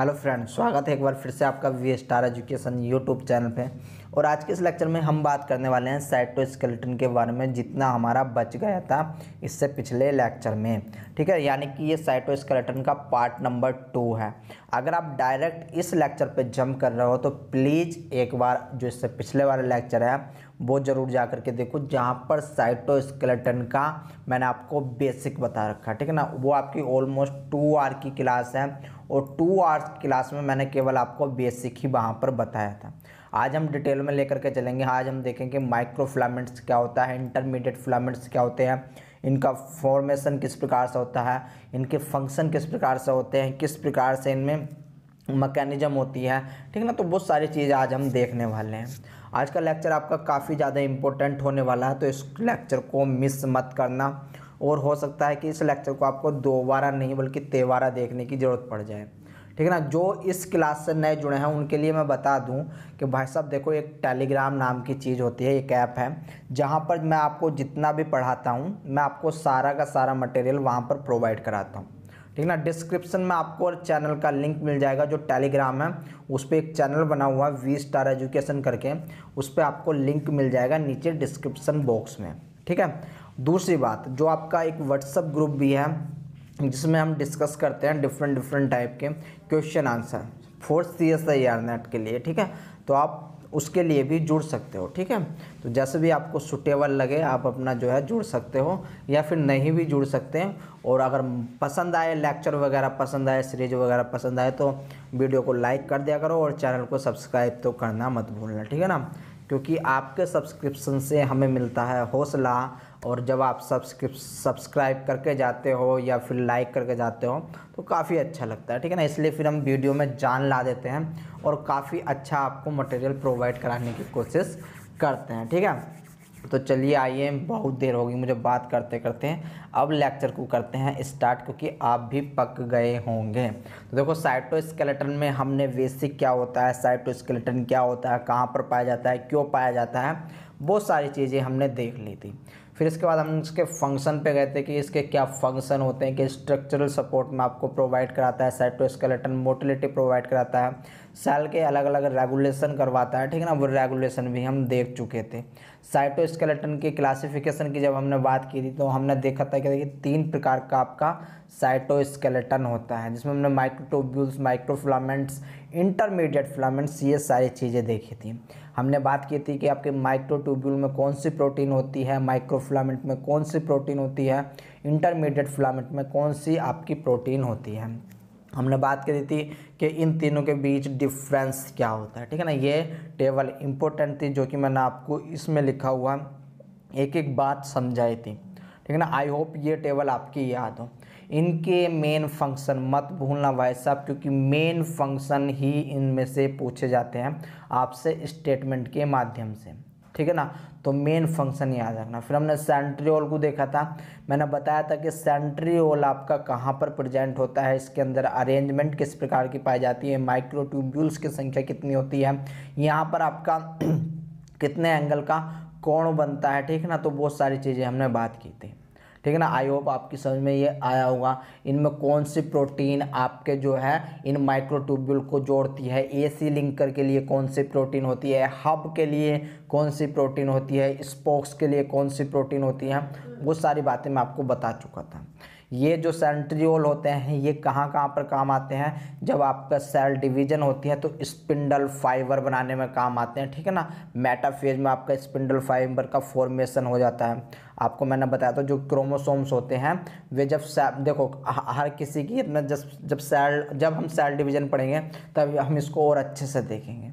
hello friend स्वागत है एक बार फिर से आपका V star education YouTube channel पे और आज के इस लेक्चर में हम बात करने वाले हैं साइटोस्केलेटन के बारे में जितना हमारा बच गया था इससे पिछले लेक्चर में ठीक है यानी कि ये साइटोस्केलेटन का पार्ट नंबर टू है अगर आप डायरेक्ट इस लेक्चर पे जंप कर रहे हो तो प्लीज़ एक बार जो इससे पिछले वाला लेक्चर है वो ज़रूर जा करके देखो जहाँ पर साइटो का मैंने आपको बेसिक बता रखा ठीक है ना वो आपकी ऑलमोस्ट टू आर की क्लास है और टू आर्स क्लास में मैंने केवल आपको बेसिक ही वहाँ पर बताया था आज हम डिटेल में लेकर के चलेंगे आज हम देखेंगे माइक्रो फिलामेंट्स क्या होता है इंटरमीडिएट फिलामेंट्स क्या होते हैं इनका फॉर्मेशन किस प्रकार से होता है इनके फंक्शन किस प्रकार से होते हैं किस प्रकार से इनमें मकैनिज़म होती है ठीक ना तो बहुत सारी चीज़ आज हम देखने वाले हैं आज का लेक्चर आपका काफ़ी ज़्यादा इम्पोर्टेंट होने वाला है तो इस लेक्चर को मिस मत करना और हो सकता है कि इस लेक्चर को आपको दो नहीं बल्कि तेवारा देखने की ज़रूरत पड़ जाए ठीक है ना जो इस क्लास से नए जुड़े हैं उनके लिए मैं बता दूं कि भाई साहब देखो एक टेलीग्राम नाम की चीज़ होती है एक ऐप है जहाँ पर मैं आपको जितना भी पढ़ाता हूँ मैं आपको सारा का सारा मटेरियल वहाँ पर प्रोवाइड कराता हूँ ठीक है ना डिस्क्रिप्शन में आपको और चैनल का लिंक मिल जाएगा जो टेलीग्राम है उस पर एक चैनल बना हुआ है वी स्टार एजुकेशन करके उस पर आपको लिंक मिल जाएगा नीचे डिस्क्रिप्शन बॉक्स में ठीक है दूसरी बात जो आपका एक व्हाट्सअप ग्रुप भी है जिसमें हम डिस्कस करते हैं डिफरेंट डिफरेंट टाइप के question answer fourth C S I R NET के लिए ठीक है तो आप उसके लिए भी जुड़ सकते हो ठीक है तो जैसे भी आपको सुटेबल लगे आप अपना जो है जुड़ सकते हो या फिर नहीं भी जुड़ सकते हैं और अगर पसंद आए लेक्चर वगैरह पसंद आए सीरीज वगैरह पसंद आए तो वीडियो को लाइक कर दिया करो और चैनल को सब्सक्राइब तो करना मत भूलना ठीक है ना क्योंकि आपके सब्सक्रिप्शन से हमें मिलता है हौसला और जब आप सब्सक्रिप सब्सक्राइब करके जाते हो या फिर लाइक करके जाते हो तो काफ़ी अच्छा लगता है ठीक है ना इसलिए फिर हम वीडियो में जान ला देते हैं और काफ़ी अच्छा आपको मटेरियल प्रोवाइड कराने की कोशिश करते हैं ठीक है तो चलिए आइए बहुत देर होगी मुझे बात करते करते हैं अब लेक्चर को करते हैं स्टार्ट क्योंकि आप भी पक गए होंगे तो देखो साइटोस्केलेटन में हमने बेसिक क्या होता है साइटोस्केलेटन क्या होता है कहाँ पर पाया जाता है क्यों पाया जाता है वो सारी चीज़ें हमने देख ली थी फिर इसके बाद हम इसके फंक्शन पे गए थे कि इसके क्या फंक्शन होते हैं कि स्ट्रक्चरल सपोर्ट में आपको प्रोवाइड कराता है साइटोस्केलेटन मोटिलिटी प्रोवाइड कराता है सेल के अलग अलग रेगुलेशन करवाता है ठीक है ना वो रेगुलेशन भी हम देख चुके थे साइटोस्केलेटन की क्लासिफिकेशन की जब हमने बात की थी तो हमने देखा था कि तीन प्रकार का आपका साइटोस्केलेटन होता है जिसमें हमने माइक्रोटोब्यूल्स माइक्रोफ्लामेंट्स इंटरमीडिएट फिलामेंट्स ये सारी चीज़ें देखी थी हमने बात की थी कि आपके माइक्रोट्यूब्यूल में कौन सी प्रोटीन होती है फिलामेंट में कौन सी प्रोटीन होती है इंटरमीडिएट फिलामेंट में कौन सी आपकी प्रोटीन होती है हमने बात करी थी कि इन तीनों के बीच डिफरेंस क्या होता है ठीक है ना ये टेबल इम्पोर्टेंट थी जो कि मैंने आपको इसमें लिखा हुआ एक एक बात समझाई थी ठीक है ना आई होप ये टेबल आपकी याद हो इनके मेन फंक्शन मत भूलना भाई साहब क्योंकि मेन फंक्शन ही इनमें से पूछे जाते हैं आपसे स्टेटमेंट के माध्यम से ठीक है ना तो मेन फंक्शन याद रखना फिर हमने सेंट्रियोल को देखा था मैंने बताया था कि सेंट्रियोल आपका कहाँ पर प्रेजेंट होता है इसके अंदर अरेंजमेंट किस प्रकार की पाई जाती है माइक्रोट्यूब्यूल्स की संख्या कितनी होती है यहाँ पर आपका कितने एंगल का कोण बनता है ठीक है ना तो बहुत सारी चीज़ें हमने बात की थी ठीक है ना आई होप आपकी समझ में ये आया होगा इनमें कौन सी प्रोटीन आपके जो है इन माइक्रोट्यूब्यूल को जोड़ती है ए सी लिंकर के लिए कौन सी प्रोटीन होती है हब के लिए कौन सी प्रोटीन होती है स्पोक्स के लिए कौन सी प्रोटीन होती है वो सारी बातें मैं आपको बता चुका था ये जो सेंट्रियोल होते हैं ये कहाँ कहाँ पर काम आते हैं जब आपका सेल डिवीजन होती है तो स्पिंडल फाइबर बनाने में काम आते हैं ठीक है ना मेटाफेज में आपका स्पिंडल फाइबर का फॉर्मेशन हो जाता है आपको मैंने बताया था जो क्रोमोसोम्स होते हैं वे जब देखो हर किसी की जब जब सेल जब हम सेल डिवीजन पढ़ेंगे तब हम इसको और अच्छे से देखेंगे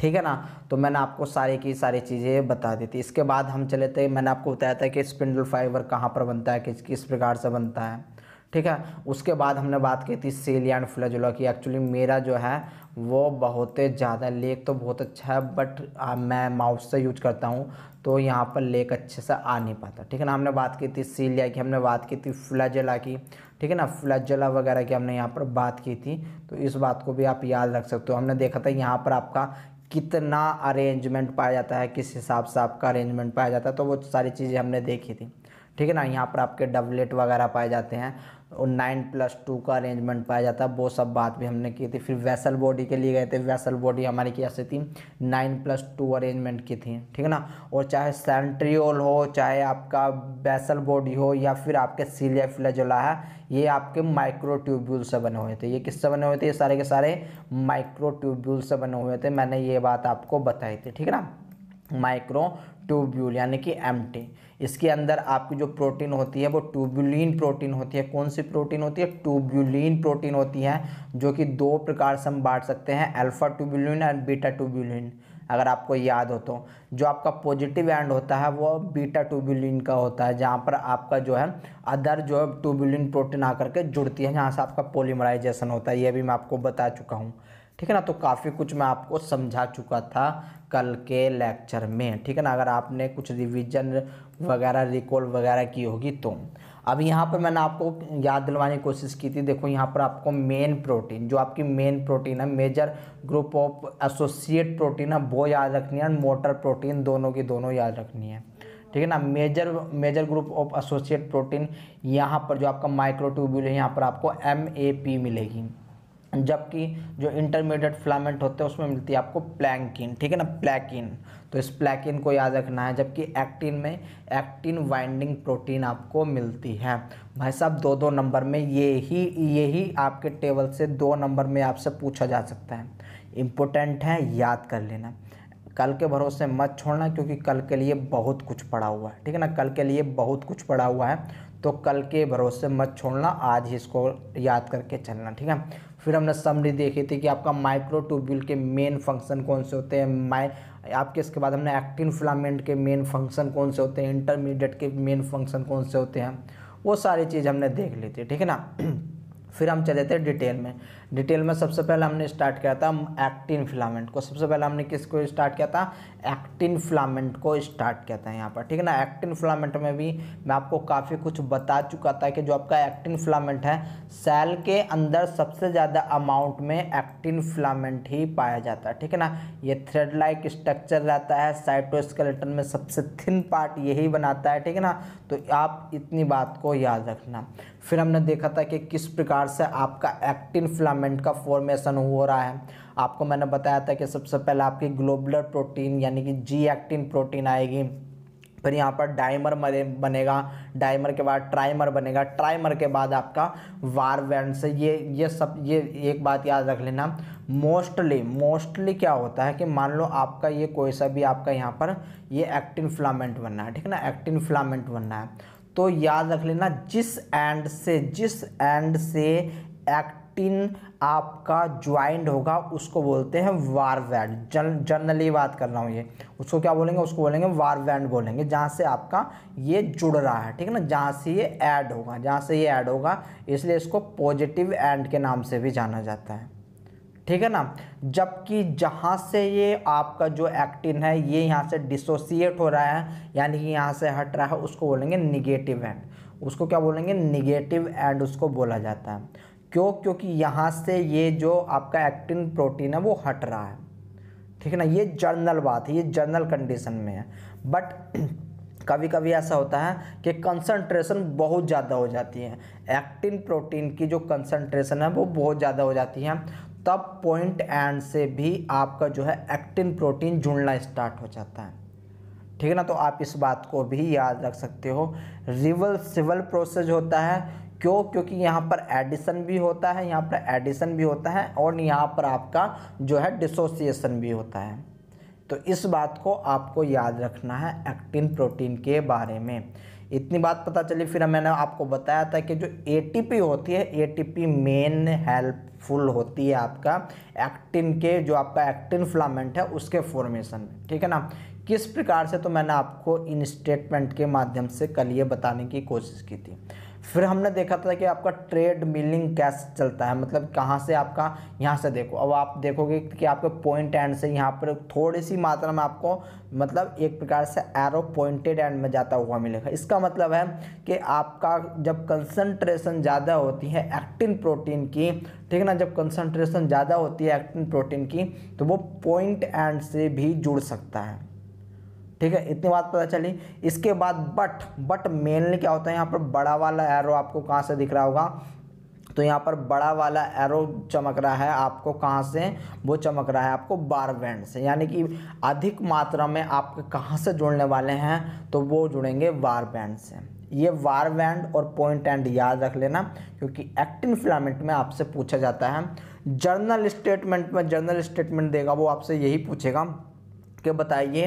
ठीक है ना तो मैंने आपको सारी की सारी चीज़ें बता दी थी इसके बाद हम चले थे मैंने आपको बताया था कि स्पिंडल फाइबर कहाँ पर बनता है किस किस प्रकार से बनता है ठीक है उसके बाद हमने बात की थी सेलिया एंड फ्लैजुला की एक्चुअली मेरा जो है वो बहुत ज़्यादा लेक तो बहुत अच्छा है बट आ, मैं माउस से यूज करता हूँ तो यहाँ पर लेक अच्छे से आ नहीं पाता ठीक है ना हमने बात की थी सीलिया की हमने बात की थी फ्लैजला की ठीक है ना फ्लैजला वगैरह की हमने यहाँ पर बात की थी तो इस बात को भी आप याद रख सकते हो हमने देखा था यहाँ पर आपका कितना अरेंजमेंट पाया जाता है किस हिसाब से आपका अरेंजमेंट पाया जाता है तो वो सारी चीज़ें हमने देखी थी ठीक है ना यहाँ पर आपके डबलेट वगैरह पाए जाते हैं और नाइन प्लस टू का अरेंजमेंट पाया जाता है वो सब बात भी हमने की थी फिर वैसल बॉडी के लिए गए थे वैसल बॉडी हमारी क्या से थी नाइन प्लस टू अरेंजमेंट की थी ठीक है ना और चाहे सेंट्रियोल हो चाहे आपका वैसल बॉडी हो या फिर आपके सीलिया फिलाजोला है ये आपके माइक्रोट्यूब्यूल से बने हुए थे ये किससे बने हुए थे ये सारे के सारे माइक्रोट्यूब्यूल से बने हुए थे मैंने ये बात आपको बताई थी ठीक है ना माइक्रो ट्यूब्यूल यानी कि एम इसके अंदर आपकी जो प्रोटीन होती है वो ट्यूब्यूलिन प्रोटीन होती है कौन सी प्रोटीन होती है ट्यूब्यूलिन प्रोटीन होती है जो कि दो प्रकार से हम बांट सकते हैं alpha tubulin and beta tubulin अगर आपको याद हो तो जो आपका पॉजिटिव एंड होता है वो बीटा ट्यूबुलिन का होता है जहाँ पर आपका जो है अदर जो है ट्यूबुलिन प्रोटीन आकर के जुड़ती है जहाँ से आपका पोलीमराइजेशन होता है ये भी मैं आपको बता चुका हूँ ठीक है ना तो काफ़ी कुछ मैं आपको समझा चुका था कल के लेक्चर में ठीक है ना अगर आपने कुछ रिविजन वगैरह रिकॉल वगैरह की होगी तो अब यहाँ पर मैंने आपको याद दिलवाने की कोशिश की थी देखो यहाँ पर आपको मेन प्रोटीन जो आपकी मेन प्रोटीन है major group of associate protein है वो याद रखनी है और मोटर प्रोटीन दोनों की दोनों याद रखनी है ठीक है ना major major group of associate protein यहाँ पर जो आपका माइक्रोट्यूब्यूल है यहाँ पर आपको एम ए पी मिलेगी जबकि जो इंटरमीडिएट फ्लामेंट होते हैं उसमें मिलती है आपको प्लैंकिन ठीक है ना प्लैकिन तो इस प्लेकिन को याद रखना है जबकि एक्टिन में एक्टिन वाइंडिंग प्रोटीन आपको मिलती है भाई साहब दो दो नंबर में ये ही ये ही आपके टेबल से दो नंबर में आपसे पूछा जा सकता है इम्पोर्टेंट है याद कर लेना कल के भरोसे मत छोड़ना क्योंकि कल के लिए बहुत कुछ पड़ा हुआ है ठीक है ना कल के लिए बहुत कुछ पड़ा हुआ है तो कल के भरोसे मत छोड़ना आज ही इसको याद करके चलना ठीक है फिर हमने समरी देखी थी कि आपका माइक्रो ट्यूब्यूल के मेन फंक्शन कौन से होते हैं माइ आपके इसके बाद हमने एक्टिन फिलामेंट के मेन फंक्शन कौन से होते हैं इंटरमीडिएट के मेन फंक्शन कौन से होते हैं वो सारी चीज़ हमने देख ली थी ठीक है ना फिर हम चले थे डिटेल में डिटेल में सबसे पहले हमने स्टार्ट किया था एक्टिन फिलामेंट को सबसे पहले हमने किसको स्टार्ट किया था एक्टिन फिलामेंट को स्टार्ट किया था यहाँ पर ठीक है ना एक्टिन फिलामेंट में भी मैं आपको काफ़ी कुछ बता चुका था कि जो आपका एक्टिन फिलामेंट है सेल के अंदर सबसे ज़्यादा अमाउंट में एक्टिन फिलामेंट ही पाया जाता है ठीक है ना ये थ्रेड लाइक स्ट्रक्चर रहता है साइटोस्केलेटन में सबसे थिन पार्ट यही बनाता है ठीक है ना तो आप इतनी बात को याद रखना फिर हमने देखा था कि किस प्रकार से आपका एक्टिन फिलामेंट का फॉर्मेशन हो रहा है आपको मैंने बताया था कि सबसे पहले आपकी ग्लोबुलर प्रोटीन यानी कि जी एक्टिन प्रोटीन आएगी फिर यहाँ पर डाइमर बनेगा डाइमर के बाद ट्राइमर बनेगा ट्राइमर के बाद आपका वार वैंड से ये ये सब ये एक बात याद रख लेना मोस्टली मोस्टली क्या होता है कि मान लो आपका ये कोई सा भी आपका यहाँ पर ये एक्टिन फ्लामेंट बनना है ठीक है ना एक्टिन फ्लामेंट बनना है तो याद रख लेना जिस एंड से जिस एंड से एक्टिन आपका ज्वाइंट होगा उसको बोलते हैं वार वैंड जन जनरली बात कर रहा हूँ ये उसको क्या बोलेंगे उसको बोलेंगे वार वैंड बोलेंगे जहाँ से आपका ये जुड़ रहा है ठीक है ना जहाँ से ये ऐड होगा जहाँ से ये ऐड होगा इसलिए इसको पॉजिटिव एंड के नाम से भी जाना जाता है ठीक है ना जबकि जहाँ से ये आपका जो एक्टिन है ये यहाँ से डिसोसिएट हो रहा है यानी कि यहाँ से हट रहा है उसको बोलेंगे निगेटिव एंड उसको क्या बोलेंगे निगेटिव एंड उसको बोला जाता है क्यों क्योंकि यहाँ से ये जो आपका एक्टिन प्रोटीन है वो हट रहा है ठीक है ना ये जर्नल बात है ये जर्नल कंडीशन में है बट कभी कभी ऐसा होता है कि कंसंट्रेशन बहुत ज़्यादा हो जाती है एक्टिन प्रोटीन की जो कंसंट्रेशन है वो बहुत ज़्यादा हो जाती है तब पॉइंट एंड से भी आपका जो है एक्टिन प्रोटीन जुड़ना स्टार्ट हो जाता है ठीक है ना तो आप इस बात को भी याद रख सकते हो रिवल सिवल प्रोसेस होता है क्यों क्योंकि यहाँ पर एडिशन भी होता है यहाँ पर एडिशन भी होता है और यहाँ पर आपका जो है डिसोसिएशन भी होता है तो इस बात को आपको याद रखना है एक्टिन प्रोटीन के बारे में इतनी बात पता चली फिर मैंने आपको बताया था कि जो ए होती है ए मेन हेल्पफुल होती है आपका एक्टिन के जो आपका एक्टिन फ्लामेंट है उसके फॉर्मेशन में ठीक है ना किस प्रकार से तो मैंने आपको इन स्टेटमेंट के माध्यम से कल ये बताने की कोशिश की थी फिर हमने देखा था कि आपका ट्रेड मिलिंग कैसे चलता है मतलब कहाँ से आपका यहाँ से देखो अब आप देखोगे कि आपके पॉइंट एंड से यहाँ पर थोड़ी सी मात्रा में आपको मतलब एक प्रकार से एरो पॉइंटेड एंड में जाता हुआ मिलेगा इसका मतलब है कि आपका जब कंसनट्रेशन ज़्यादा होती है एक्टिन प्रोटीन की ठीक है ना जब कंसनट्रेशन ज़्यादा होती है एक्टिन प्रोटीन की तो वो पॉइंट एंड से भी जुड़ सकता है ठीक है इतनी बात पता चली इसके बाद बट बट मेनली क्या होता है यहाँ पर बड़ा वाला एरो आपको कहाँ से दिख रहा होगा तो यहाँ पर बड़ा वाला एरो चमक रहा है आपको कहाँ से वो चमक रहा है आपको बार बैंड से यानी कि अधिक मात्रा में आपके कहाँ से जुड़ने वाले हैं तो वो जुड़ेंगे वार बैंड से ये वार बैंड और पॉइंट एंड याद रख लेना क्योंकि एक्टिन फिलामेंट में आपसे पूछा जाता है जर्नल स्टेटमेंट में जर्नल स्टेटमेंट देगा वो आपसे यही पूछेगा के बताइए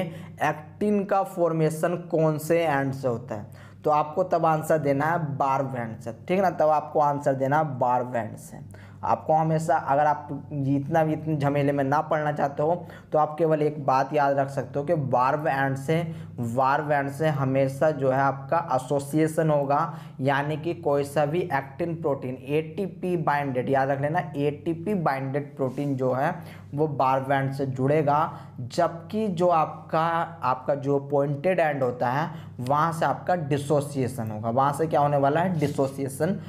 एक्टिन का फॉर्मेशन कौन से एंड से होता है तो आपको तब आंसर देना है बार्व एंड से ठीक है ना तब आपको आंसर देना है बार्व एंड से आपको हमेशा अगर आप जितना भी इतने झमेले में ना पढ़ना चाहते हो तो आप केवल एक बात याद रख सकते हो कि वार्व एंड से वार्व एंड से हमेशा जो है आपका एसोसिएशन होगा यानी कि कोई सा भी एक्टिन प्रोटीन ए बाइंडेड याद रख लेना ए बाइंडेड प्रोटीन जो है वो बार्व एंड से जुड़ेगा जबकि जो आपका आपका जो पॉइंटेड एंड होता है वहाँ से आपका डिसोसिएशन होगा वहाँ से क्या होने वाला है डिसोसिएशन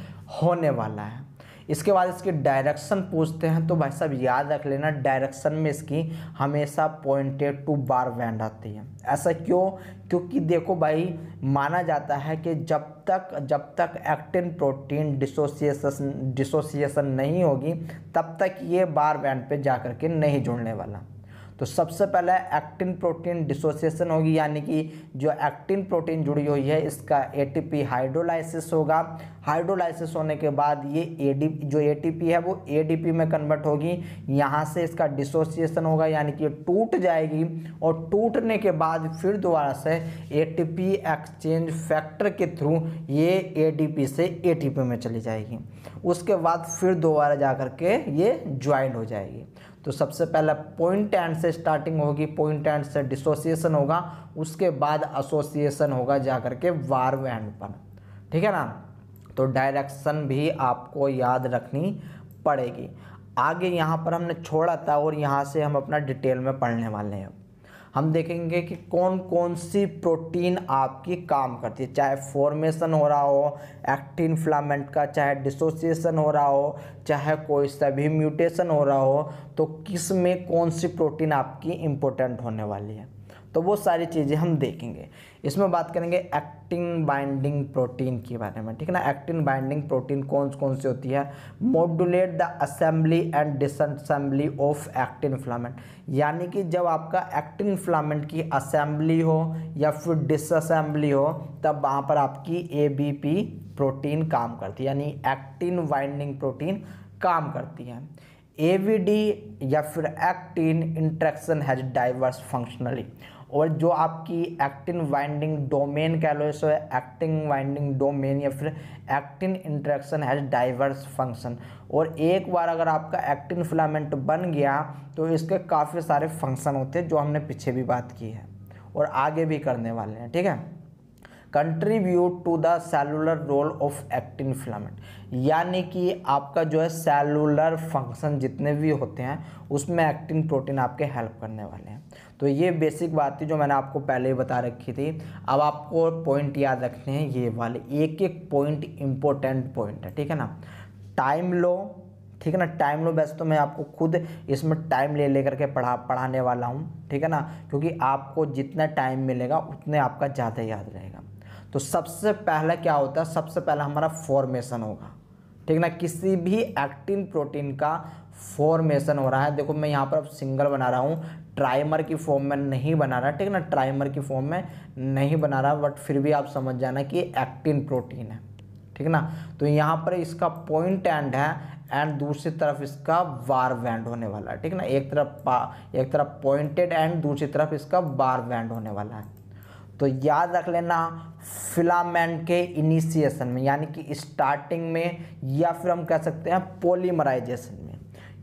होने वाला है इसके बाद इसकी डायरेक्शन पूछते हैं तो भाई साहब याद रख लेना डायरेक्शन में इसकी हमेशा पॉइंटेड टू बार बैंड आती है ऐसा क्यों क्योंकि देखो भाई माना जाता है कि जब तक जब तक एक्टिन प्रोटीन डिसोसिएशन डिसोसिएशन नहीं होगी तब तक ये बार बैंड पे जा कर के नहीं जुड़ने वाला तो सबसे पहले एक्टिन प्रोटीन डिसोसिएशन होगी यानी कि जो एक्टिन प्रोटीन जुड़ी हुई है इसका एटीपी हाइड्रोलाइसिस होगा हाइड्रोलाइसिस होने के बाद ये एडी जो एटीपी है वो एडीपी में कन्वर्ट होगी यहाँ से इसका डिसोसिएशन होगा यानी कि टूट जाएगी और टूटने के बाद फिर दोबारा से ए एक्सचेंज फैक्टर के थ्रू ये ए से ए में चली जाएगी उसके बाद फिर दोबारा जा करके ये ज्वाइन हो जाएगी तो सबसे पहले पॉइंट एंड से स्टार्टिंग होगी पॉइंट एंड से डिसोसिएशन होगा उसके बाद एसोसिएशन होगा जा के वार्व एंड पर ठीक है ना तो डायरेक्शन भी आपको याद रखनी पड़ेगी आगे यहाँ पर हमने छोड़ा था और यहाँ से हम अपना डिटेल में पढ़ने वाले हैं हम देखेंगे कि कौन कौन सी प्रोटीन आपकी काम करती है चाहे फॉर्मेशन हो रहा हो एक्टिन फ्लामेंट का चाहे डिसोसिएशन हो रहा हो चाहे कोई सा भी म्यूटेशन हो रहा हो तो किस में कौन सी प्रोटीन आपकी इम्पोर्टेंट होने वाली है तो वो सारी चीज़ें हम देखेंगे इसमें बात करेंगे एक्टिन बाइंडिंग प्रोटीन के बारे में ठीक है ना एक्टिन बाइंडिंग प्रोटीन कौन कौन सी होती है modulate the assembly and disassembly of actin filament यानी कि जब आपका एक्टिन फ्लामेंट की असेंबली हो या फिर डिसअसेंबली हो तब वहाँ पर आपकी ए प्रोटीन काम करती है यानी एक्टिन बाइंडिंग प्रोटीन काम करती है ए या फिर actin interaction has diverse functionally और जो आपकी एक्टिन वाइंडिंग डोमेन कह लो सो एक्टिंग वाइंडिंग डोमेन या फिर actin interaction has diverse function और एक बार अगर आपका एक्टिन फिलामेंट बन गया तो इसके काफ़ी सारे फंक्शन होते हैं जो हमने पीछे भी बात की है और आगे भी करने वाले हैं ठीक है contribute to the cellular role of actin filament यानी कि आपका जो है सेलुलर फंक्शन जितने भी होते हैं उसमें एक्टिन प्रोटीन आपके हेल्प करने वाले हैं तो ये बेसिक बात थी जो मैंने आपको पहले ही बता रखी थी अब आपको पॉइंट याद रखने हैं ये वाले एक एक पॉइंट इम्पोर्टेंट पॉइंट है ठीक है ना टाइम लो ठीक है ना टाइम लो वैसे तो मैं आपको खुद इसमें टाइम ले लेकर के पढ़ा पढ़ाने वाला हूँ ठीक है ना क्योंकि आपको जितना टाइम मिलेगा उतने आपका ज़्यादा याद रहेगा तो सबसे पहला क्या होता है सबसे पहला हमारा फॉर्मेशन होगा ठीक ना किसी भी एक्टिन प्रोटीन का फॉर्मेशन हो रहा है देखो मैं यहाँ पर अब सिंगल बना रहा हूँ ट्राइमर की फॉर्म में नहीं बना रहा ठीक है ना ट्राइमर की फॉर्म में नहीं बना रहा बट फिर भी आप समझ जाना कि एक्टिन प्रोटीन है ठीक ना तो यहाँ पर इसका पॉइंट एंड है एंड दूसरी तरफ इसका बार बैंड होने वाला है ठीक ना एक तरफ एक तरफ पॉइंटेड एंड दूसरी तरफ इसका बार बैंड होने वाला है तो याद रख लेना फिलामेंट के इनिशिएशन में यानी कि स्टार्टिंग में या फिर हम कह सकते हैं पोलीमराइजेशन में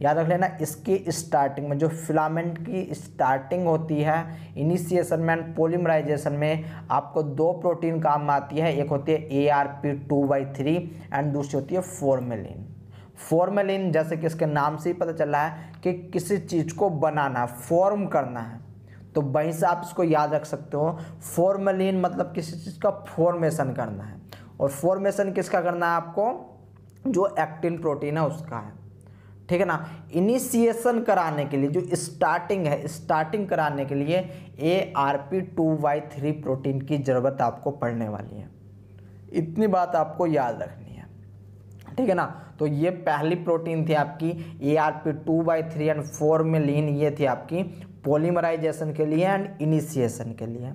याद रख लेना इसकी स्टार्टिंग में जो फिलामेंट की स्टार्टिंग होती है इनिशिएशन में एंड पोलिमराइजेशन में आपको दो प्रोटीन काम आती है एक होती है A R P two by three and दूसरी होती है फॉर्मेलिन फॉर्मेलिन जैसे कि इसके नाम से ही पता चल रहा है कि किसी चीज़ को बनाना फॉर्म करना है तो वहीं से आप इसको याद रख सकते हो फॉर्मेलिन मतलब किसी चीज़ का फॉर्मेशन करना है और फॉर्मेशन किसका करना है आपको जो एक्टिन प्रोटीन है उसका है ठीक है ना इनिशिएशन कराने के लिए जो स्टार्टिंग है स्टार्टिंग कराने के लिए A R P two by three protein की ज़रूरत आपको पड़ने वाली है इतनी बात आपको याद रखनी है ठीक है ना तो ये पहली प्रोटीन थी आपकी A R P two by three and formin ये थी आपकी पोलीमराइजेशन के लिए एंड इनिशिएशन के लिए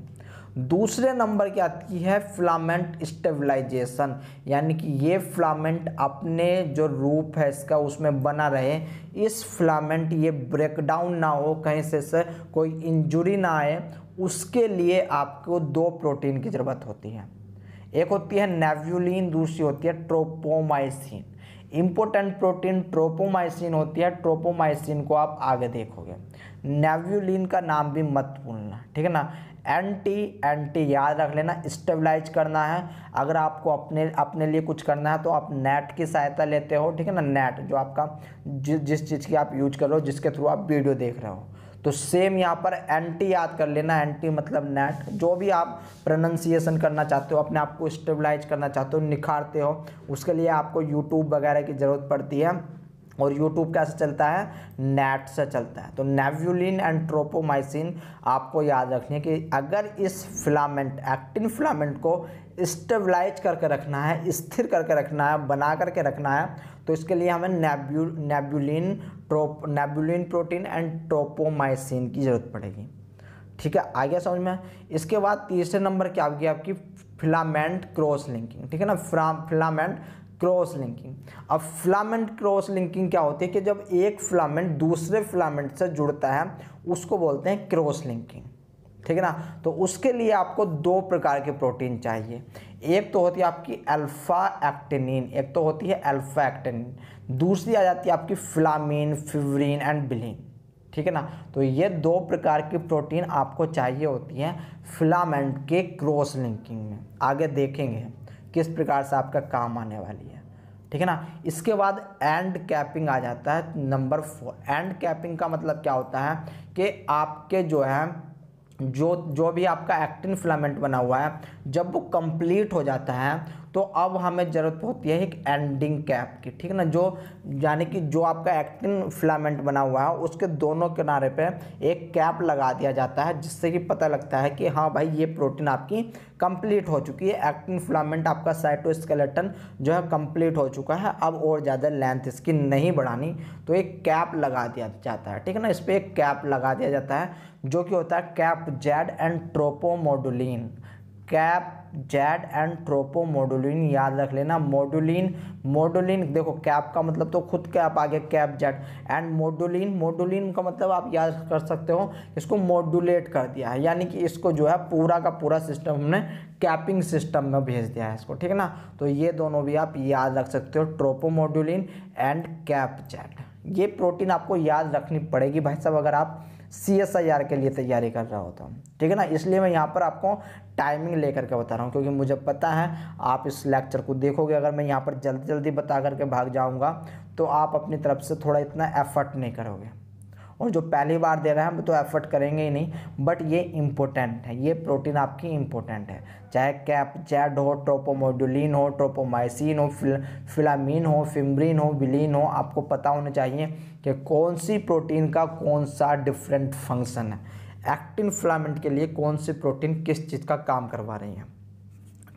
दूसरे नंबर की आती है फ्लामेंट स्टेबलाइजेशन यानी कि ये फ्लामेंट अपने जो रूप है इसका उसमें बना रहे इस फ्लामेंट ये ब्रेकडाउन ना हो कहीं से, से कोई इंजुरी ना आए उसके लिए आपको दो प्रोटीन की ज़रूरत होती है एक होती है नेव्यूलिन दूसरी होती है ट्रोपोमाइसिन इम्पोर्टेंट प्रोटीन ट्रोपोमाइसिन होती है ट्रोपोमाइसिन को आप आगे देखोगे नेव्यूलिन का नाम भी मत भूलना ठीक है ना एंटी एंटी याद रख लेना स्टेबलाइज करना है अगर आपको अपने अपने लिए कुछ करना है तो आप नेट की सहायता लेते हो ठीक है ना नेट जो आपका जि, जिस चीज़ की आप यूज कर रहे हो जिसके थ्रू आप वीडियो देख रहे हो तो सेम यहाँ पर एंटी याद कर लेना एंटी मतलब नेट जो भी आप प्रोनंसिएशन करना चाहते हो अपने आप को स्टेबलाइज करना चाहते हो निखारते हो उसके लिए आपको यूट्यूब वगैरह की ज़रूरत पड़ती है और यूट्यूब कैसे चलता है नेट से चलता है तो नेव्यूलिन एंड ट्रोपोमाइसिन आपको याद रखने कि अगर इस फिलामेंट एक्टिन फिलामेंट को स्टेबलाइज करके रखना है स्थिर करके रखना है बना करके रखना है तो इसके लिए हमें नेब्यू नेब्यूलिन ट्रोप नेब्यूलिन प्रोटीन एंड ट्रोपोमाइसिन की ज़रूरत पड़ेगी ठीक है आ गया समझ में इसके बाद तीसरे नंबर क्या आ गया आपकी फिलामेंट क्रॉस लिंकिंग ठीक है ना फिलामेंट क्रॉस लिंकिंग अब फ्लामेंट क्रॉस लिंकिंग क्या होती है कि जब एक फ्लामेंट दूसरे फ्लामेंट से जुड़ता है उसको बोलते हैं क्रॉस लिंकिंग ठीक है ना तो उसके लिए आपको दो प्रकार के प्रोटीन चाहिए एक तो होती है आपकी अल्फ़ा एक्टिनिन एक तो होती है अल्फ़ा एक्टिनिन दूसरी आ जाती है आपकी फ्लामिन फिवरिन एंड बिलिन ठीक है ना तो ये दो प्रकार की प्रोटीन आपको चाहिए होती हैं फिलामेंट के क्रॉस लिंकिंग में आगे देखेंगे किस प्रकार से आपका काम आने वाली है ठीक है ना इसके बाद एंड कैपिंग आ जाता है नंबर फोर एंड कैपिंग का मतलब क्या होता है कि आपके जो है जो जो भी आपका एक्टिन फिलामेंट बना हुआ है जब वो कंप्लीट हो जाता है तो अब हमें ज़रूरत होती है एक एंडिंग कैप की ठीक है ना जो यानी कि जो आपका एक्टिन फिलामेंट बना हुआ है उसके दोनों किनारे पे एक कैप लगा दिया जाता है जिससे कि पता लगता है कि हाँ भाई ये प्रोटीन आपकी कंप्लीट हो चुकी है एक्टिन फिलामेंट आपका साइटो जो है कंप्लीट हो चुका है अब और ज़्यादा लेंथ इसकी नहीं बढ़ानी तो एक कैप लगा दिया जाता है ठीक है ना इस पर एक कैप लगा दिया जाता है जो कि होता है cap Z and tropomodulin cap Z and tropomodulin याद रख लेना मोडुलिन मोडुलिन देखो कैप का मतलब तो खुद कैप आ गया cap Z and modulin modulin का मतलब आप याद कर सकते हो इसको मोडुलेट कर दिया है यानी कि इसको जो है पूरा का पूरा सिस्टम हमने कैपिंग सिस्टम में भेज दिया है इसको ठीक है ना तो ये दोनों भी आप याद रख सकते हो ट्रोपोमोडुलिन एंड कैप जेड ये प्रोटीन आपको याद रखनी पड़ेगी भाई साहब अगर आप सी एस आई आर के लिए तैयारी कर रहा होता हूँ ठीक है ना इसलिए मैं यहाँ पर आपको टाइमिंग ले करके बता रहा हूँ क्योंकि मुझे पता है आप इस लेक्चर को देखोगे अगर मैं यहाँ पर जल्दी जल्दी बता करके भाग जाऊँगा तो आप अपनी तरफ से थोड़ा इतना एफर्ट नहीं करोगे और जो पहली बार दे रहे हैं हम तो एफर्ट करेंगे ही नहीं बट ये इम्पोर्टेंट है ये प्रोटीन आपकी इम्पोर्टेंट है चाहे कैप जेड हो ट्रोपोमोडुलिन हो ट्रोपोमाइसिन हो फिल, फिलामिन हो फिम्ब्रिन हो विलिन हो आपको पता होना चाहिए कि कौन सी प्रोटीन का कौन सा डिफरेंट फंक्शन है एक्टिन फिलामेंट के लिए कौन सी प्रोटीन किस चीज़ का काम करवा रही है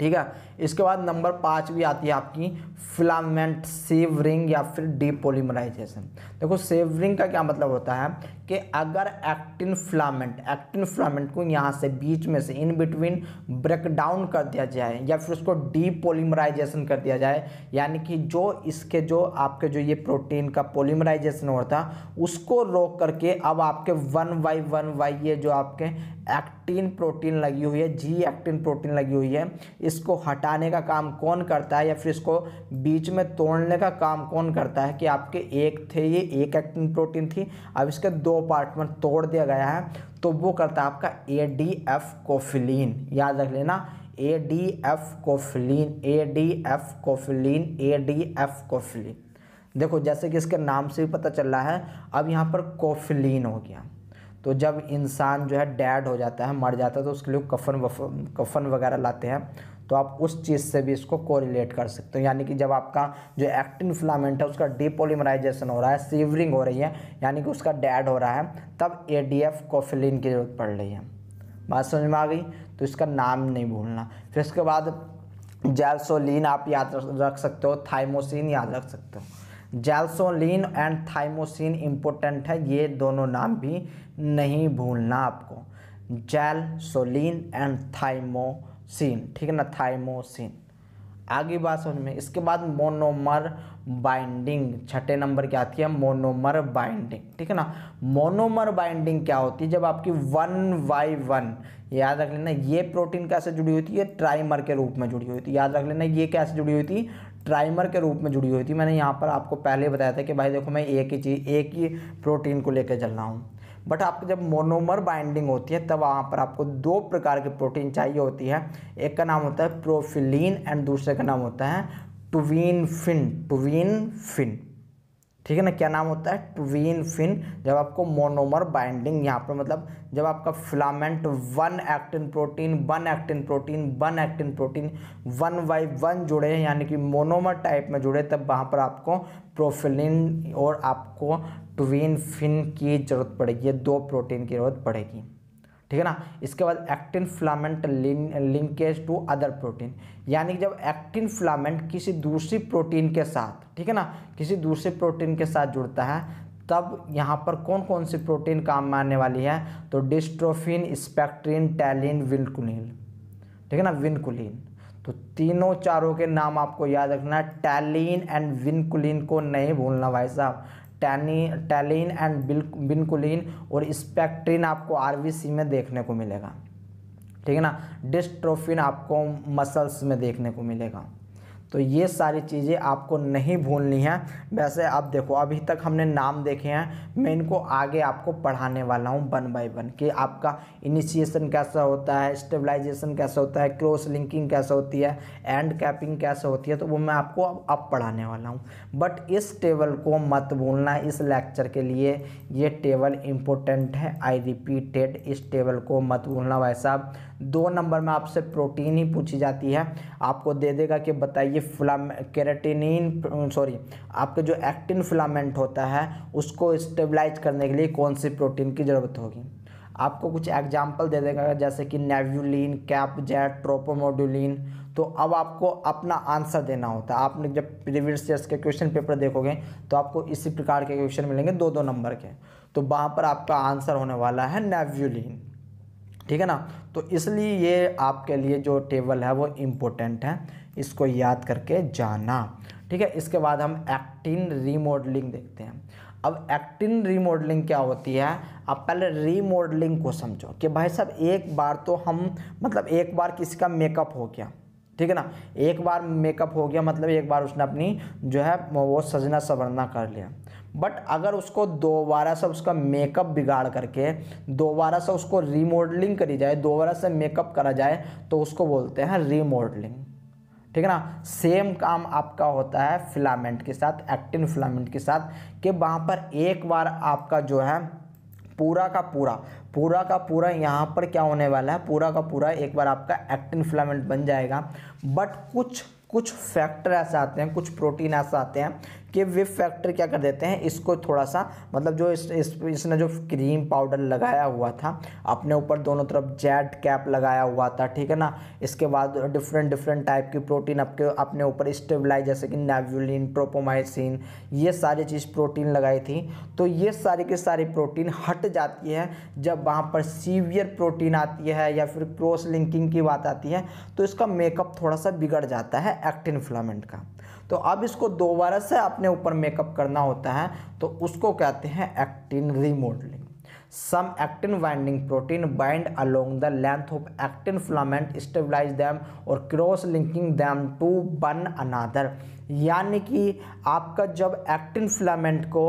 ठीक है इसके बाद नंबर पाँच भी आती है आपकी फिलामेंट सेवरिंग या फिर डीपोलीमराइजेशन देखो सेवरिंग का क्या मतलब होता है कि अगर एक्टिन फ्लामेंट एक्टिन फ्लामेंट को यहाँ से बीच में से इन बिटवीन ब्रेक डाउन कर दिया जाए या फिर उसको डीपोलीमराइजेशन कर दिया जाए यानी कि जो इसके जो आपके जो ये प्रोटीन का पोलीमराइजेशन हो था उसको रोक करके अब आपके वन बाई वन बाई ये जो आपके एक्टिन प्रोटीन लगी हुई है जी एक्टिन प्रोटीन लगी हुई है इसको हटाने का काम कौन करता है या फिर इसको बीच में तोड़ने का काम कौन करता है कि आपके एक थे ये एक एक्टिन प्रोटीन थी अब इसके दो अपार्टमेंट तोड़ दिया गया है तो वो करता है आपका ए डी एफ कोफिलीन याद रख लेना A D F cofilin A D F cofilin A D F cofilin देखो जैसे कि इसके नाम से भी पता चल रहा है अब यहाँ पर कोफिलीन हो गया तो जब इंसान जो है डैड हो जाता है मर जाता है तो उसके लिए कफन कफन वगैरह लाते हैं तो आप उस चीज़ से भी इसको कोरिलेट कर सकते हो यानी कि जब आपका जो एक्टिन फिलामेंट है उसका डिपोलिमराइजेशन हो रहा है सीवरिंग हो रही है यानी कि उसका डैड हो रहा है तब ए डी एफ कोफिलिन की जरूरत पड़ रही है बात समझ में आ गई तो इसका नाम नहीं भूलना फिर इसके बाद जैल्सोलिन आप याद रख सकते हो थाइमोसिन याद रख सकते हो जैल्सोलिन एंड थाइमोसिन इम्पोर्टेंट है ये दोनों नाम भी नहीं भूलना आपको जैलसोलिन एंड थाइमोसिन ठीक है ना थाइमोसिन आगे बात समझ में इसके बाद मोनोमर बाइंडिंग छठे नंबर की आती है मोनोमर बाइंडिंग ठीक है ना मोनोमर बाइंडिंग क्या होती है जब आपकी वन बाई वन याद रख लेना ये प्रोटीन कैसे जुड़ी हुई थी ये ट्राइमर के रूप में जुड़ी हुई थी याद रख लेना ये कैसे जुड़ी हुई थी ट्राइमर के रूप में जुड़ी हुई थी मैंने यहाँ पर आपको पहले बताया था कि भाई देखो मैं एक ही चीज़ एक ही प्रोटीन को लेकर चल रहा हूँ बट आपको जब मोनोमर बाइंडिंग होती है तब वहाँ पर आपको दो प्रकार की प्रोटीन चाहिए होती है एक का नाम होता है प्रोफिलीन एंड दूसरे का नाम होता है टुवीन फिन टुवीन फिन ठीक है ना क्या नाम होता है ट्वीन फिन जब आपको मोनोमर बाइंडिंग यहाँ पर मतलब जब आपका filament one actin protein one actin protein one actin protein one by one जुड़े हैं यानी कि मोनोमर टाइप में जुड़े तब वहाँ पर आपको प्रोफिलिन और आपको ट्वीन फिन की जरूरत पड़ेगी दो प्रोटीन की जरूरत पड़ेगी ठीक है ना इसके बाद actin filament linkage to other protein यानी कि जब एक्टिन फ्लामेंट किसी दूसरी प्रोटीन के साथ ठीक है ना किसी दूसरे प्रोटीन के साथ जुड़ता है तब यहाँ पर कौन कौन सी प्रोटीन काम में आने वाली है तो डिस्ट्रोफिन स्पेक्ट्रिन टैलिन विनकुलिन ठीक है ना विनकुलिन तो तीनों चारों के नाम आपको याद रखना है टैलिन एंड विनकुलिन को नहीं भूलना भाई साहब टैनी टैलिन एंड बिनकुलिन और स्पेक्ट्रिन आपको आरबीसी में देखने को मिलेगा ठीक है ना डिस्ट्रोफिन आपको मसल्स में देखने को मिलेगा तो ये सारी चीज़ें आपको नहीं भूलनी है वैसे आप देखो अभी तक हमने नाम देखे हैं मैं इनको आगे आपको पढ़ाने वाला हूँ वन बाई वन कि आपका इनिशिएशन कैसा होता है स्टेबलाइजेशन कैसा होता है क्रॉस लिंकिंग कैसे होती है एंड कैपिंग कैसे होती है तो वो मैं आपको अब अब पढ़ाने वाला हूँ बट इस टेबल को मत भूलना इस लेक्चर के लिए ये टेबल इम्पोर्टेंट है आई रिपीटेड इस टेबल को मत भूलना भाई साहब दो नंबर में आपसे प्रोटीन ही पूछी जाती है आपको दे देगा कि बताइए फ्लाम कैरेटिन सॉरी आपके जो एक्टिन फिलामेंट होता है उसको स्टेबलाइज करने के लिए कौन सी प्रोटीन की ज़रूरत होगी आपको कुछ एग्जाम्पल दे देगा जैसे कि नेव्यूलिन कैप जेट ट्रोपोमोडुलिन तो अब आपको अपना आंसर देना होता है आपने जब प्रीवियस ईयर्स के क्वेश्चन पेपर देखोगे तो आपको इसी प्रकार के क्वेश्चन मिलेंगे दो दो नंबर के तो वहाँ पर आपका आंसर होने वाला है नेव्यूलिन ठीक है ना तो इसलिए ये आपके लिए जो टेबल है वो इम्पोर्टेंट है इसको याद करके जाना ठीक है इसके बाद हम एक्टिन रीमॉडलिंग देखते हैं अब एक्टिन रीमॉडलिंग क्या होती है आप पहले रीमॉडलिंग को समझो कि भाई साहब एक बार तो हम मतलब एक बार किसी का मेकअप हो गया ठीक है ना एक बार मेकअप हो गया मतलब एक बार उसने अपनी जो है वो सजना संवरना कर लिया बट अगर उसको दोबारा से उसका मेकअप बिगाड़ करके दोबारा से उसको रीमॉडलिंग करी जाए दोबारा से मेकअप करा जाए तो उसको बोलते हैं रीमॉडलिंग ठीक है ना सेम काम आपका होता है फिलामेंट के साथ एक्टिन फिलामेंट के साथ कि वहाँ पर एक बार आपका जो है पूरा का पूरा पूरा का पूरा यहाँ पर क्या होने वाला है पूरा का पूरा एक बार आपका एक्टिन फिलामेंट बन जाएगा बट कुछ कुछ फैक्टर ऐसे आते हैं कुछ प्रोटीन ऐसे आते हैं कि विफ फैक्टर क्या कर देते हैं इसको थोड़ा सा मतलब जो इस, इस इसने जो क्रीम पाउडर लगाया हुआ था अपने ऊपर दोनों तरफ जेट कैप लगाया हुआ था ठीक है ना इसके बाद डिफरेंट डिफरेंट टाइप की प्रोटीन आपके अपने ऊपर स्टेबलाइज जैसे कि नेव्यूलिन ट्रोपोमाइसिन ये सारी चीज़ प्रोटीन लगाई थी तो ये सारी की सारी प्रोटीन हट जाती है जब वहाँ पर सीवियर प्रोटीन आती है या फिर क्रॉस लिंकिंग की बात आती है तो इसका मेकअप थोड़ा सा बिगड़ जाता है एक्टिन फिलामेंट का तो अब इसको दोबारा से अपने ऊपर मेकअप करना होता है तो उसको कहते हैं actin remodeling some actin binding protein bind along the length of actin filament stabilize them और cross linking them to one another यानी कि आपका जब एक्टिन फिलामेंट को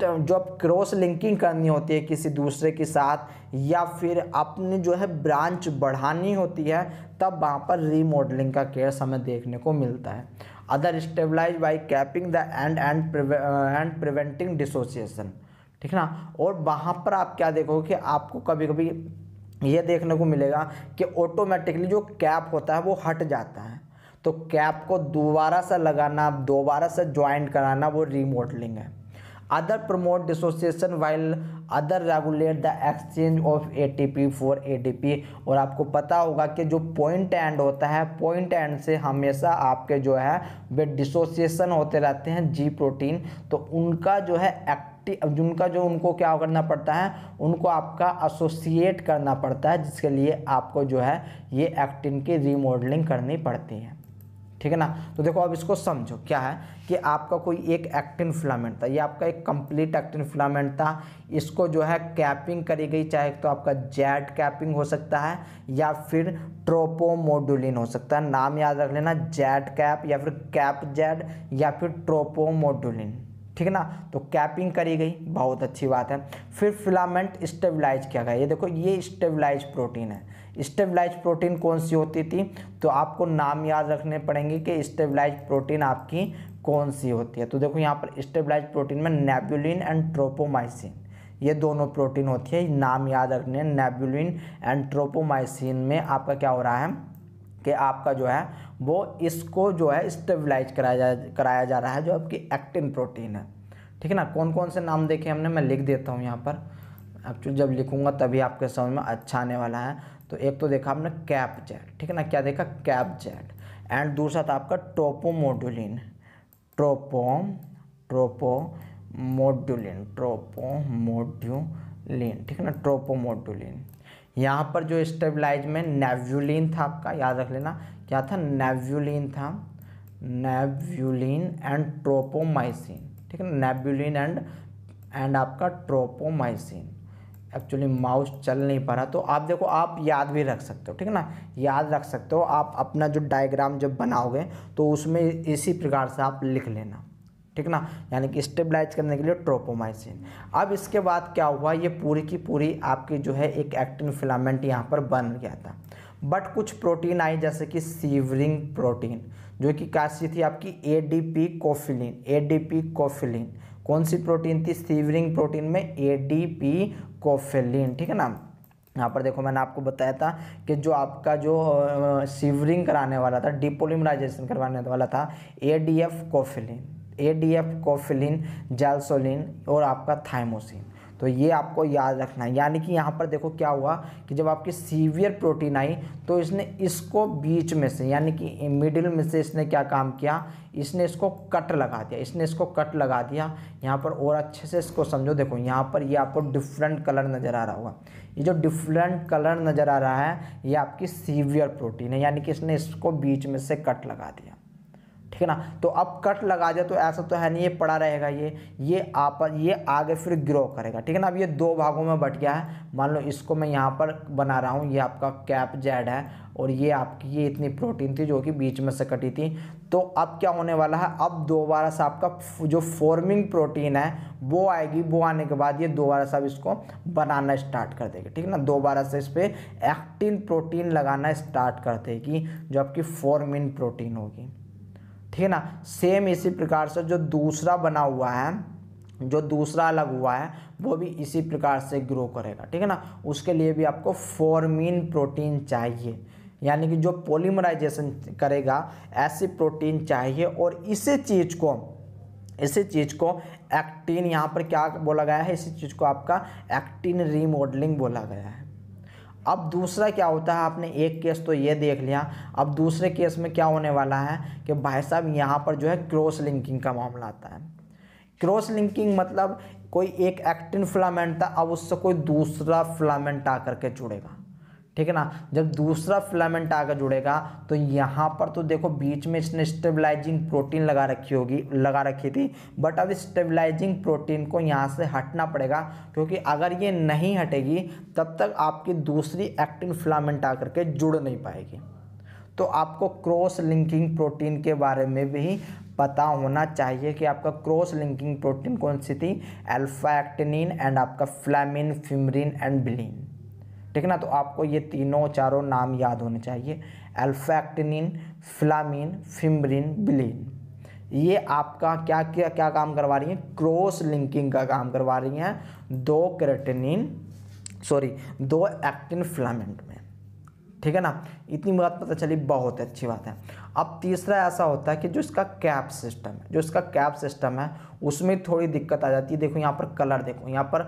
जब क्रॉस लिंकिंग करनी होती है किसी दूसरे के साथ या फिर अपनी जो है ब्रांच बढ़ानी होती है तब वहाँ पर रीमॉडलिंग का केयर हमें देखने को मिलता है other stabilize by capping the end end end preventing dissociation ठीक है ना और वहाँ पर आप क्या देखोगे कि आपको कभी कभी ये देखने को मिलेगा कि ऑटोमेटिकली जो कैप होता है वो हट जाता है तो कैप को दोबारा से लगाना दोबारा से ज्वाइंट कराना वो रिमोडलिंग है other promote dissociation while other regulate the exchange of A T P for P और आपको पता होगा कि जो पॉइंट एंड होता है पॉइंट एंड से हमेशा आपके जो है वे डिसोसिएशन होते रहते हैं जी प्रोटीन तो उनका जो है एक्ट एक्टिव उनका जो उनको क्या करना पड़ता है उनको आपका एसोसिएट करना पड़ता है जिसके लिए आपको जो है ये एक्टिन की रीमॉडलिंग करनी पड़ती है ठीक है ना तो देखो अब इसको समझो क्या है कि आपका कोई एक एक्टिन फिलामेंट था ये आपका एक कंप्लीट एक्टिन फिलामेंट था इसको जो है कैपिंग करी गई चाहे तो आपका जेड कैपिंग हो सकता है या फिर ट्रोपोमोडुलिन हो सकता है नाम याद रख लेना जेड कैप या फिर कैप जेड या फिर ट्रोपोमोडुलिन ठीक है ना तो कैपिंग करी गई बहुत अच्छी बात है फिर फिलामेंट स्टेबलाइज किया गया ये देखो ये स्टेबलाइज प्रोटीन है स्टेबलाइज प्रोटीन कौन सी होती थी तो आपको नाम याद रखने पड़ेंगे कि स्टेबलाइज प्रोटीन आपकी कौन सी होती है तो देखो यहाँ पर स्टेबलाइज प्रोटीन में नेबुलिन एंड ट्रोपोमाइसिन ये दोनों प्रोटीन होती है नाम याद रखने नेबुलिन एंड ट्रोपोमाइसिन में आपका क्या हो रहा है कि आपका जो है वो इसको जो है स्टेबलाइज कराया जा कराया जा रहा है जो आपकी एक्टिन प्रोटीन है ठीक है ना कौन कौन से नाम देखे हमने मैं लिख देता हूँ यहाँ पर एक्चुअली जब लिखूँगा तभी आपके समझ में अच्छा आने वाला है तो एक तो देखा हमने कैप जेट ठीक है ना क्या देखा कैप जेट एंड दूसरा था आपका ट्रोपोमोडुलिन ट्रोपो ट्रोपो मोड्यूलिन ठीक है ना ट्रोपोमोडुलिन यहाँ पर जो स्टेबलाइज में नेव्यूलिन था आपका याद रख लेना क्या था नेव्यूलिन था नेव्यूलिन एंड ट्रोपोमाइसिन ठीक है नेब्यूलिन एंड एंड आपका ट्रोपोमाइसिन एक्चुअली माउस चल नहीं पा रहा तो आप देखो आप याद भी रख सकते हो ठीक है ना याद रख सकते हो आप अपना जो डायग्राम जब बनाओगे तो उसमें इसी प्रकार से आप लिख लेना ठीक ना यानी कि स्टेबलाइज करने के लिए ट्रोपोमाइसिन अब इसके बाद क्या हुआ ये पूरी की पूरी आपकी जो है एक एक्टिन फिलामेंट यहाँ पर बन गया था बट कुछ प्रोटीन आई जैसे कि सीवरिंग प्रोटीन जो कि काशी थी आपकी A D A cofilin P cofilin कौन सी प्रोटीन थी सीवरिंग प्रोटीन में ए डी पी कोफिलिन ठीक है ना यहाँ पर देखो मैंने आपको बताया था कि जो आपका जो सीवरिंग कराने वाला था डिपोलिमराइजेशन करवाने वाला था A D F cofilin A D F cofilin gelsolin और आपका थाइमोसिन तो ये आपको याद रखना है यानी कि यहाँ पर देखो क्या हुआ कि जब आपकी सीवियर प्रोटीन आई तो इसने इसको बीच में से यानी कि मिडिल में से इसने क्या काम किया इसने इसको कट लगा दिया इसने इसको कट लगा दिया यहाँ पर और अच्छे से इसको समझो देखो यहाँ पर ये यह आपको डिफरेंट कलर नज़र आ रहा होगा ये जो डिफरेंट कलर नज़र आ रहा है ये आपकी सीवियर प्रोटीन है यानी कि इसने इसको बीच में से कट लगा दिया ठीक है ना तो अब कट लगा दे तो ऐसा तो है नहीं ये पड़ा रहेगा ये ये आप ये आगे फिर ग्रो करेगा ठीक है ना अब ये दो भागों में बट गया है मान लो इसको मैं यहाँ पर बना रहा हूँ ये आपका कैप जेड है और ये आपकी ये इतनी प्रोटीन थी जो कि बीच में से कटी थी तो अब क्या होने वाला है अब दोबारा से आपका जो फॉर्मिंग प्रोटीन है वो आएगी वो आने के बाद ये दोबारा से आप इसको बनाना स्टार्ट कर देगी ठीक है ना दोबारा से इस पर एक्टिन प्रोटीन लगाना स्टार्ट कर देगी जो आपकी फॉर्मिन प्रोटीन होगी ठीक है ना सेम इसी प्रकार से जो दूसरा बना हुआ है जो दूसरा अलग हुआ है वो भी इसी प्रकार से ग्रो करेगा ठीक है ना उसके लिए भी आपको फॉर्मिन प्रोटीन चाहिए यानी कि जो पोलीमराइजेशन करेगा ऐसी प्रोटीन चाहिए और इसी चीज़ को इसी चीज़ को एक्टिन यहाँ पर क्या बोला गया है इसी चीज़ को आपका एक्टिन रीमॉडलिंग बोला गया है अब दूसरा क्या होता है आपने एक केस तो ये देख लिया अब दूसरे केस में क्या होने वाला है कि भाई साहब यहाँ पर जो है क्रॉस लिंकिंग का मामला आता है क्रॉस लिंकिंग मतलब कोई एक एक्टिन फिलामेंट था अब उससे कोई दूसरा फिलामेंट आकर के जुड़ेगा ठीक है ना जब दूसरा फिलामेंट आकर जुड़ेगा तो यहाँ पर तो देखो बीच में इसने स्टेबलाइजिंग प्रोटीन लगा रखी होगी लगा रखी थी बट अब स्टेबलाइजिंग प्रोटीन को यहाँ से हटना पड़ेगा क्योंकि अगर ये नहीं हटेगी तब तक आपकी दूसरी एक्टिन फिलामेंट आकर के जुड़ नहीं पाएगी तो आपको क्रॉस लिंकिंग प्रोटीन के बारे में भी पता होना चाहिए कि आपका क्रॉस लिंकिंग प्रोटीन कौन सी थी एल्फा एक्टिनिन एंड आपका फ्लैमिन फिमरिन एंड बिलिन ठीक है ना तो आपको ये तीनों चारों नाम याद होने चाहिए एल्फैक्टिन फ्लामिन फिम्ब्रिन बिलिन ये आपका क्या क्या क्या काम करवा रही हैं क्रॉस लिंकिंग का काम करवा रही हैं दो क्रेटेनिन सॉरी दो एक्टिन फिलामेंट में ठीक है ना इतनी बात पता चली बहुत अच्छी बात है अब तीसरा ऐसा होता है कि जो इसका कैप सिस्टम है जो इसका कैप सिस्टम है उसमें थोड़ी दिक्कत आ जाती है देखो यहाँ पर कलर देखो यहाँ पर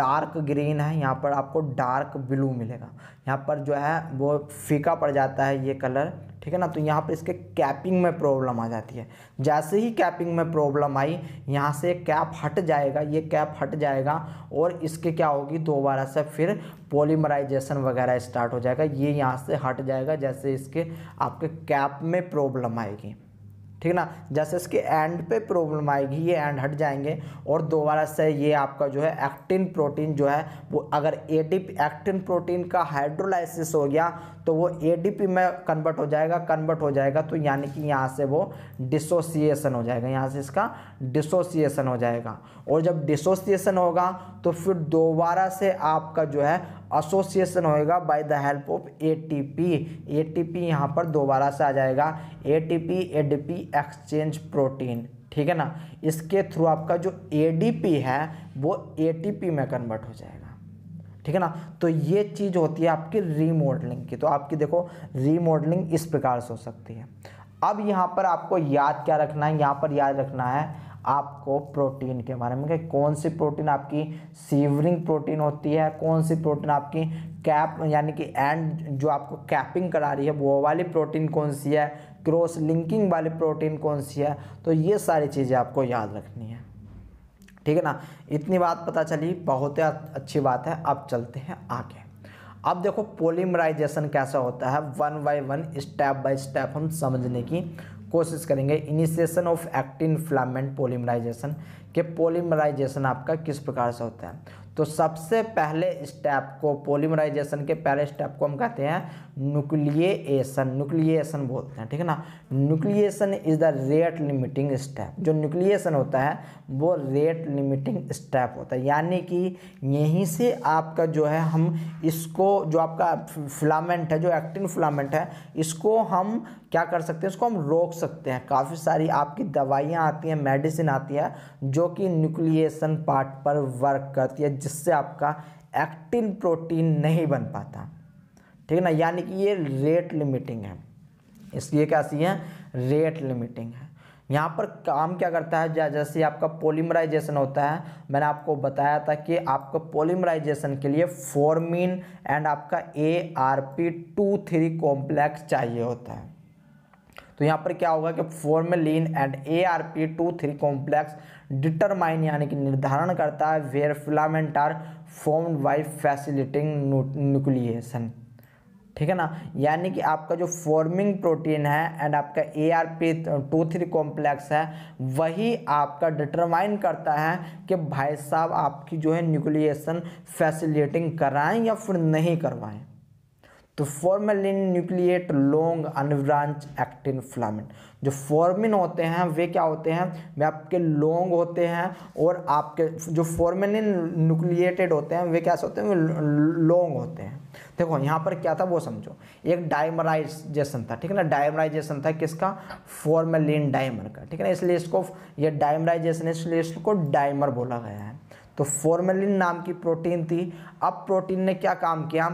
डार्क ग्रीन है यहाँ पर आपको डार्क ब्लू मिलेगा यहाँ पर जो है वो फीका पड़ जाता है ये कलर ठीक है ना तो यहाँ पर इसके कैपिंग में प्रॉब्लम आ जाती है जैसे ही कैपिंग में प्रॉब्लम आई यहाँ से कैप हट जाएगा ये कैप हट जाएगा और इसके क्या होगी दोबारा से फिर पोलीमराइजेशन वगैरह स्टार्ट हो जाएगा ये यहाँ से हट जाएगा जैसे इसके आपके कैप में प्रॉब्लम आएगी ठीक ना जैसे इसके एंड पे प्रॉब्लम आएगी ये एंड हट जाएंगे और दोबारा से ये आपका जो है एक्टिन प्रोटीन जो है वो अगर एडीपी एक्टिन प्रोटीन का हाइड्रोलाइसिस हो गया तो वो एटीपी में कन्वर्ट हो जाएगा कन्वर्ट हो जाएगा तो यानी कि यहाँ से वो डिसोसिएशन हो जाएगा यहाँ से इसका डिसोसिएशन हो जाएगा और जब डिसोसिएशन होगा तो फिर दोबारा से आपका जो है एसोसिएशन होएगा by the help of ATP ATP यहां पर दोबारा से आ जाएगा एटीपी एडीपी एक्सचेंज प्रोटीन ठीक है ना इसके थ्रू आपका जो एडीपी है वो एटीपी में कन्वर्ट हो जाएगा ठीक है ना तो ये चीज़ होती है आपकी रीमॉडलिंग की तो आपकी देखो रीमॉडलिंग इस प्रकार से हो सकती है अब यहाँ पर आपको याद क्या रखना है यहाँ पर याद रखना है आपको प्रोटीन के बारे में कौन सी प्रोटीन आपकी सीवरिंग प्रोटीन होती है कौन सी प्रोटीन आपकी कैप यानी कि एंड जो आपको कैपिंग करा रही है वो वाली प्रोटीन कौन सी है क्रॉस लिंकिंग वाली प्रोटीन कौन सी है तो ये सारी चीज़ें आपको याद रखनी है ठीक है ना इतनी बात पता चली बहुत ही अच्छी बात है अब चलते हैं आगे अब देखो पोलीमराइजेशन कैसा होता है one by one step by step हम समझने की कोशिश करेंगे initiation of actin filament polymerization के पोलिमराइजेशन आपका किस प्रकार से होता है तो सबसे पहले स्टेप को पोलीमराइजेशन के पहले स्टेप को हम कहते हैं न्यूक्लिएशन न्यूक्लिएशन बोलते हैं ठीक है ना nucleation is the rate limiting step जो न्यूक्लिएशन होता है वो रेट लिमिटिंग स्टेप होता है यानी कि यहीं से आपका जो है हम इसको जो आपका फिलामेंट है जो एक्टिन फिलामेंट है इसको हम क्या कर सकते हैं इसको हम रोक सकते हैं काफ़ी सारी आपकी दवाइयाँ आती हैं मेडिसिन आती है जो कि न्यूक्लिएशन पार्ट पर वर्क करती है जिससे आपका एक्टिन प्रोटीन नहीं बन पाता ठीक है ना यानी कि ये रेट लिमिटिंग है इसलिए कैसी है रेट लिमिटिंग है यहाँ पर काम क्या करता है जैसे आपका पोलीमराइजेशन होता है मैंने आपको बताया था कि आपको पोलीमराइजेशन के लिए फॉर्मिन एंड आपका A R P two three complex चाहिए होता है तो यहाँ पर क्या होगा कि formin and A R P two three complex determine यानी कि निर्धारण करता है where filament are form by facilitating nucleation ठीक है ना यानी कि आपका जो फॉर्मिंग प्रोटीन है एंड आपका A R P two three complex है वही आपका डिटरमाइन करता है कि भाई साहब आपकी जो है न्यूक्लिएशन फैसिलिटिंग कराएं या फिर नहीं करवाएं तो formin nucleate long unbranched actin filament जो फॉर्मिन होते हैं वे क्या होते हैं वे आपके लॉन्ग होते हैं और आपके जो फॉर्मेलिन न्यूक्लिएटेड होते हैं वे कैसे होते हैं लॉन्ग होते हैं देखो यहाँ पर क्या था वो समझो एक डायमराइजेशन था ठीक है ना डायमराइजेशन था किसका फॉर्मेलिन डायमर का ठीक है ना इसलिए इसको ये डाइमराइजेशन इसलिए इसको डायमर बोला गया है तो फॉर्मेलिन नाम की प्रोटीन थी अब प्रोटीन ने क्या काम किया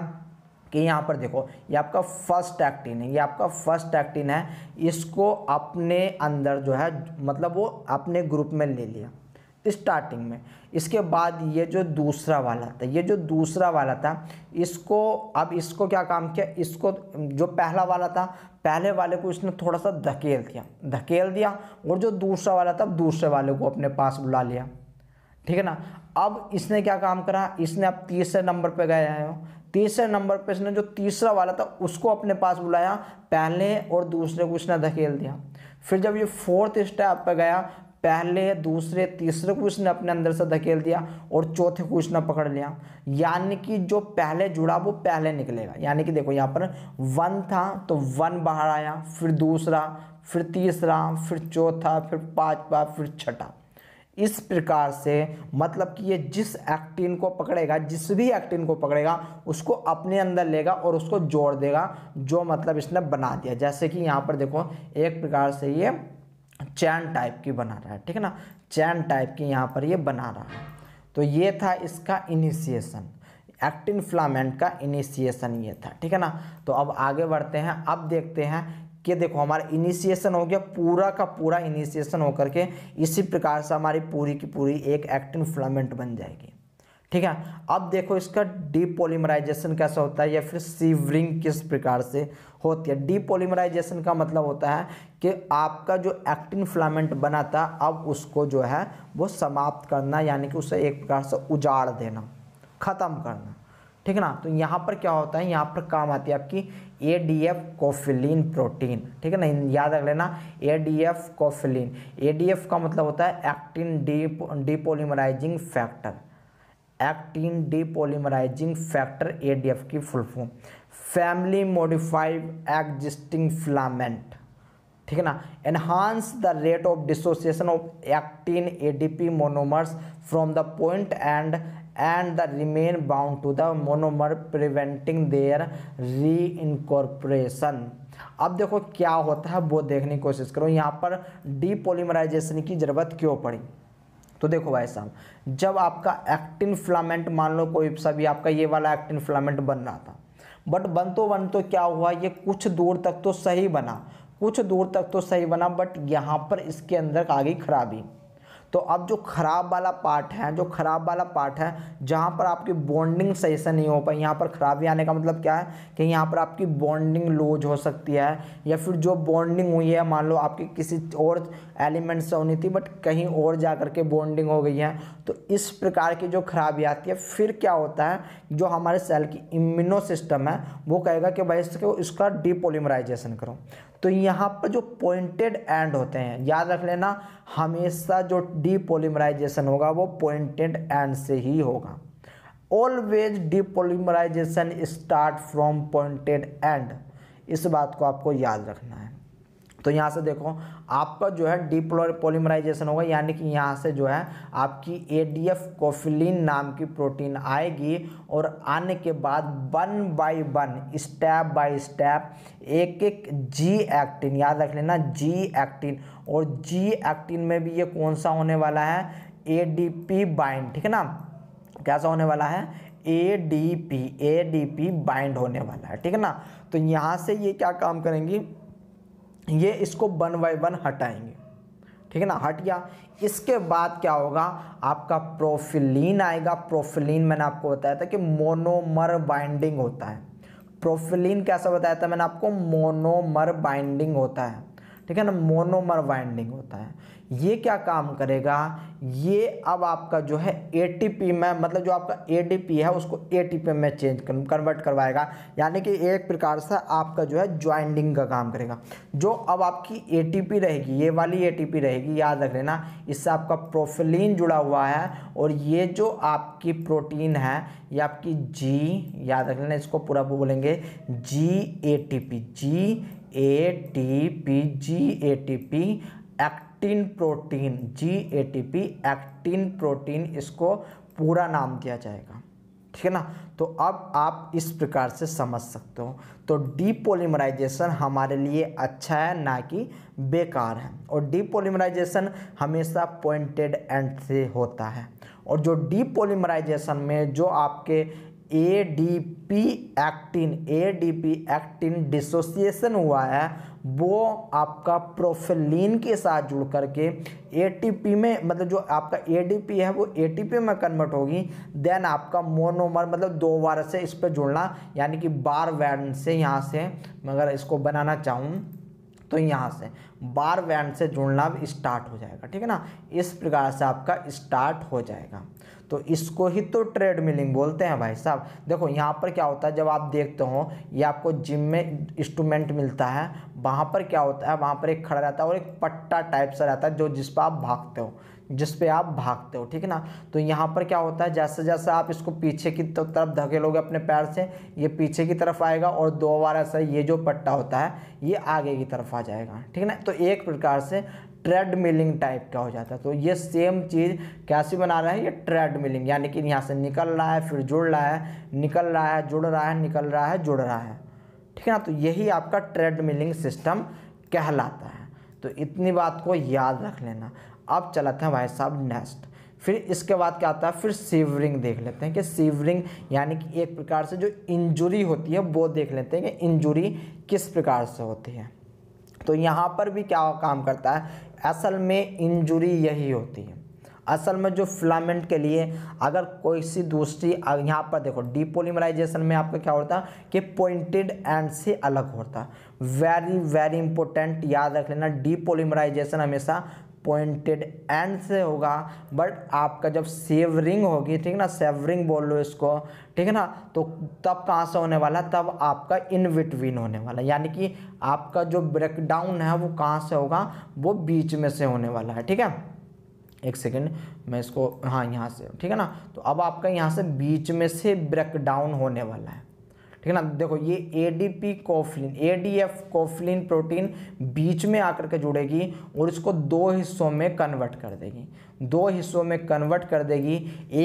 कि यहाँ पर देखो ये आपका फर्स्ट एक्टिन है ये आपका फर्स्ट एक्टिन है इसको अपने अंदर जो है मतलब वो अपने ग्रुप में ले लिया स्टार्टिंग में इसके बाद ये जो दूसरा वाला था ये जो दूसरा वाला था इसको अब इसको क्या काम किया इसको जो पहला वाला था पहले वाले को इसने थोड़ा सा धकेल दिया धकेल दिया और जो दूसरा वाला था दूसरे वाले को अपने पास बुला लिया ठीक है ना अब इसने क्या काम करा इसने अब तीसरे नंबर पर गए हैं तीसरे नंबर पे इसने जो तीसरा वाला था उसको अपने पास बुलाया पहले और दूसरे को इसने धकेल दिया फिर जब ये फोर्थ स्टेप पे गया पहले दूसरे तीसरे को इसने अपने अंदर से धकेल दिया और चौथे को इसने पकड़ लिया यानी कि जो पहले जुड़ा वो पहले निकलेगा यानी कि देखो यहाँ पर वन था तो वन बाहर आया फिर दूसरा फिर तीसरा फिर चौथा फिर पाँचवा फिर छठा इस प्रकार से मतलब कि ये जिस एक्टिन को पकड़ेगा जिस भी एक्टिन को पकड़ेगा उसको अपने अंदर लेगा और उसको जोड़ देगा जो मतलब इसने बना दिया जैसे कि यहाँ पर देखो एक प्रकार से ये चैन टाइप की बना रहा है ठीक है ना चैन टाइप की यहाँ पर ये बना रहा है तो ये था इसका इनिशिएसन एक्टिन फ्लामेंट का इनिशिएसन ये था ठीक है ना तो अब आगे बढ़ते हैं अब देखते हैं कि देखो हमारा इनिशिएशन हो गया पूरा का पूरा इनिशिएशन होकर के इसी प्रकार से हमारी पूरी की पूरी एक एक्टिन फिलामेंट बन जाएगी ठीक है अब देखो इसका डीपोलीमराइजेशन कैसा होता है या फिर सीवरिंग किस प्रकार से होती है डीपोलीमराइजेशन का मतलब होता है कि आपका जो एक्टिन फ्लामेंट बना था अब उसको जो है वो समाप्त करना यानी कि उसे एक प्रकार से उजाड़ देना ख़त्म करना ठीक ना तो यहाँ पर क्या होता है यहाँ पर काम आती है आपकी A D F cofilin protein ठीक है ना याद रख लेना A D F cofilin A D F का मतलब होता है actin D depolymerizing factor actin depolymerizing factor A D F की full form family modified existing filament ठीक है ना enhance the rate of dissociation of actin ADP monomers from the point end the remain bound to the monomer monomer their re reincorporation अब देखो क्या होता है वो देखने की कोशिश करो यहाँ पर डीपोलीमराइजेशन की ज़रूरत क्यों पड़ी तो देखो भाई साहब जब आपका एक्टिन फ्लामेंट मान लो कोई सा भी आपका ये वाला एक्टिन फ्लामेंट बन रहा था बट बन तो बन तो क्या हुआ ये कुछ दूर तक तो सही बना कुछ दूर तक तो सही बना बट यहाँ पर इसके अंदर आगे खराबी तो अब जो ख़राब वाला पार्ट है जो ख़राब वाला पार्ट है जहाँ पर आपकी बॉन्डिंग सही से नहीं हो पाई यहाँ पर ख़राबी आने का मतलब क्या है कि यहाँ पर आपकी बॉन्डिंग लूज हो सकती है या फिर जो बॉन्डिंग हुई है मान लो आपकी किसी और एलिमेंट से होनी थी बट कहीं और जा करके बॉन्डिंग हो गई है तो इस प्रकार की जो खराबी आती है फिर क्या होता है जो हमारे सेल की इम्यूनो सिस्टम है वो कहेगा कि भाई इसको इसका डिपोलिमराइजेशन करो तो यहाँ पर जो पॉइंटेड एंड होते हैं याद रख लेना हमेशा जो डीपोलीमराइजेशन होगा वो पॉइंटेड एंड से ही होगा always depolymerization start from pointed end इस बात को आपको याद रखना है तो यहाँ से देखो आपका जो है पोलिमराइजेशन होगा यानी कि यहाँ से जो है आपकी एडीएफ कोफिलिन नाम की प्रोटीन आएगी और आने के बाद one by one step by step एक एक जी एक्टिन याद रख लेना जी एक्टिन और जी एक्टिन में भी ये कौन सा होने वाला है एडीपी बाइंड ठीक है ना कैसा होने वाला है A D P A D P bind होने वाला है ठीक है ना तो यहाँ से ये क्या काम करेंगी ये इसको वन बाई वन हटाएंगे ठीक है ना हट गया इसके बाद क्या होगा आपका प्रोफिलीन आएगा प्रोफिलीन मैंने आपको बताया था कि मोनोमर बाइंडिंग होता है प्रोफिलीन कैसा बताया था मैंने आपको मोनोमर बाइंडिंग होता है ठीक है ना मोनोमर वाइंडिंग होता है ये क्या काम करेगा ये अब आपका जो है एटीपी में मतलब जो आपका एडीपी है उसको एटीपी में चेंज कन्वर्ट करवाएगा यानी कि एक प्रकार से आपका जो है ज्वाइंडिंग का काम करेगा जो अब आपकी एटीपी रहेगी ये वाली एटीपी रहेगी याद रख लेना इससे आपका प्रोफिलीन जुड़ा हुआ है और ये जो आपकी प्रोटीन है ये आपकी जी याद रख लेना इसको पूरा बोलेंगे G A T P G A T P G A T P actin protein G A T P actin protein इसको पूरा नाम दिया जाएगा ठीक है ना तो अब आप इस प्रकार से समझ सकते हो तो डीपोलीमराइजेशन हमारे लिए अच्छा है ना कि बेकार है और डीपोलीमराइजेशन हमेशा पॉइंटेड एंड से होता है और जो डीपोलीमराइजेशन में जो आपके A D P actin A D P actin dissociation हुआ है वो आपका प्रोफिलीन के साथ जुड़ करके पी में मतलब जो आपका ए डी पी है वो ए टी पी में कन्वर्ट होगी देन आपका मोनोमर मतलब दो बार से इस पर जुड़ना यानी कि बार वैन से यहाँ से मगर इसको बनाना चाहूँ तो यहाँ से बार बैंड से जुड़ना भी स्टार्ट हो जाएगा ठीक है ना इस प्रकार से आपका स्टार्ट हो जाएगा तो इसको ही तो ट्रेड मिलिंग बोलते हैं भाई साहब देखो यहाँ पर क्या होता है जब आप देखते हो ये आपको जिम में इंस्ट्रूमेंट मिलता है वहाँ पर क्या होता है वहाँ पर एक खड़ा रहता है और एक पट्टा टाइप सा रहता है जो जिस पर आप भागते हो जिस पे आप भागते हो ठीक है ना तो यहाँ पर क्या होता है जैसे जैसे आप इसको पीछे की तरफ धकेलोगे अपने पैर से ये पीछे की तरफ आएगा और दो बार ऐसा ये जो पट्टा होता है ये आगे की तरफ आ जाएगा ठीक है ना तो एक प्रकार से ट्रेड मिलिंग टाइप का हो जाता है तो ये सेम चीज़ कैसे बना रहा है ये ट्रेड मिलिंग यानी कि यहाँ से निकल रहा है फिर जुड़ रहा है निकल रहा है जुड़ रहा है निकल रहा है जुड़ रहा है ठीक है ना तो यही आपका ट्रेड मिलिंग सिस्टम कहलाता है तो इतनी बात को याद रख लेना अब चलाते हैं भाई साहब नेक्स्ट फिर इसके बाद क्या आता है फिर सीवरिंग देख लेते हैं कि सीवरिंग यानी कि एक प्रकार से जो इंजुरी होती है वो देख लेते हैं कि इंजुरी किस प्रकार से होती है तो यहाँ पर भी क्या काम करता है असल में इंजुरी यही होती है असल में जो फिलामेंट के लिए अगर कोई सी दूसरी यहाँ पर देखो डीपोलीमराइजेशन में आपका क्या होता है कि पॉइंटेड एंड से अलग होता है वेरी वेरी इंपॉर्टेंट याद रख लेना डीपोलीमराइजेशन हमेशा पॉइंटेड एंड से होगा बट आपका जब सेवरिंग होगी ठीक है ना सेवरिंग बोल लो इसको ठीक है ना तो तब कहाँ से होने वाला तब आपका इन बिटवीन होने वाला यानी कि आपका जो ब्रेकडाउन है वो कहाँ से होगा वो बीच में से होने वाला है ठीक है एक सेकेंड मैं इसको हाँ यहाँ से ठीक है ना तो अब आपका यहाँ से बीच में से ब्रेकडाउन होने वाला है ठीक है ना देखो ये A D P cofilin ADF cofilin protein बीच में आकर के जुड़ेगी और इसको दो हिस्सों में कन्वर्ट कर देगी दो हिस्सों में कन्वर्ट कर देगी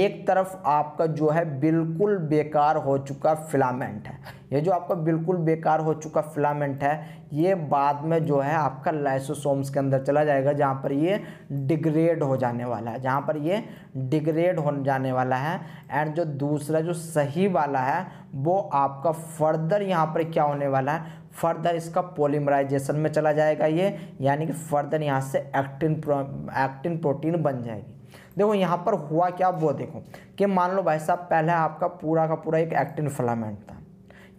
एक तरफ आपका जो है बिल्कुल बेकार हो चुका फिलामेंट है ये जो आपका बिल्कुल बेकार हो चुका फिलामेंट है ये बाद में जो है आपका लाइसोसोम्स के अंदर चला जाएगा जहाँ पर ये डिग्रेड हो जाने वाला है जहाँ पर ये डिग्रेड हो जाने वाला है एंड जो दूसरा जो सही वाला है वो आपका फर्दर यहाँ पर क्या होने वाला है फर्दर इसका पोलीमराइजेशन में चला जाएगा ये यानी कि फर्दर यहाँ से एक्टिन एक्टिन प्रोटीन बन जाएगी देखो यहाँ पर हुआ क्या वो देखो कि मान लो भाई साहब पहले आपका पूरा का पूरा एक एक्टिन फिलामेंट था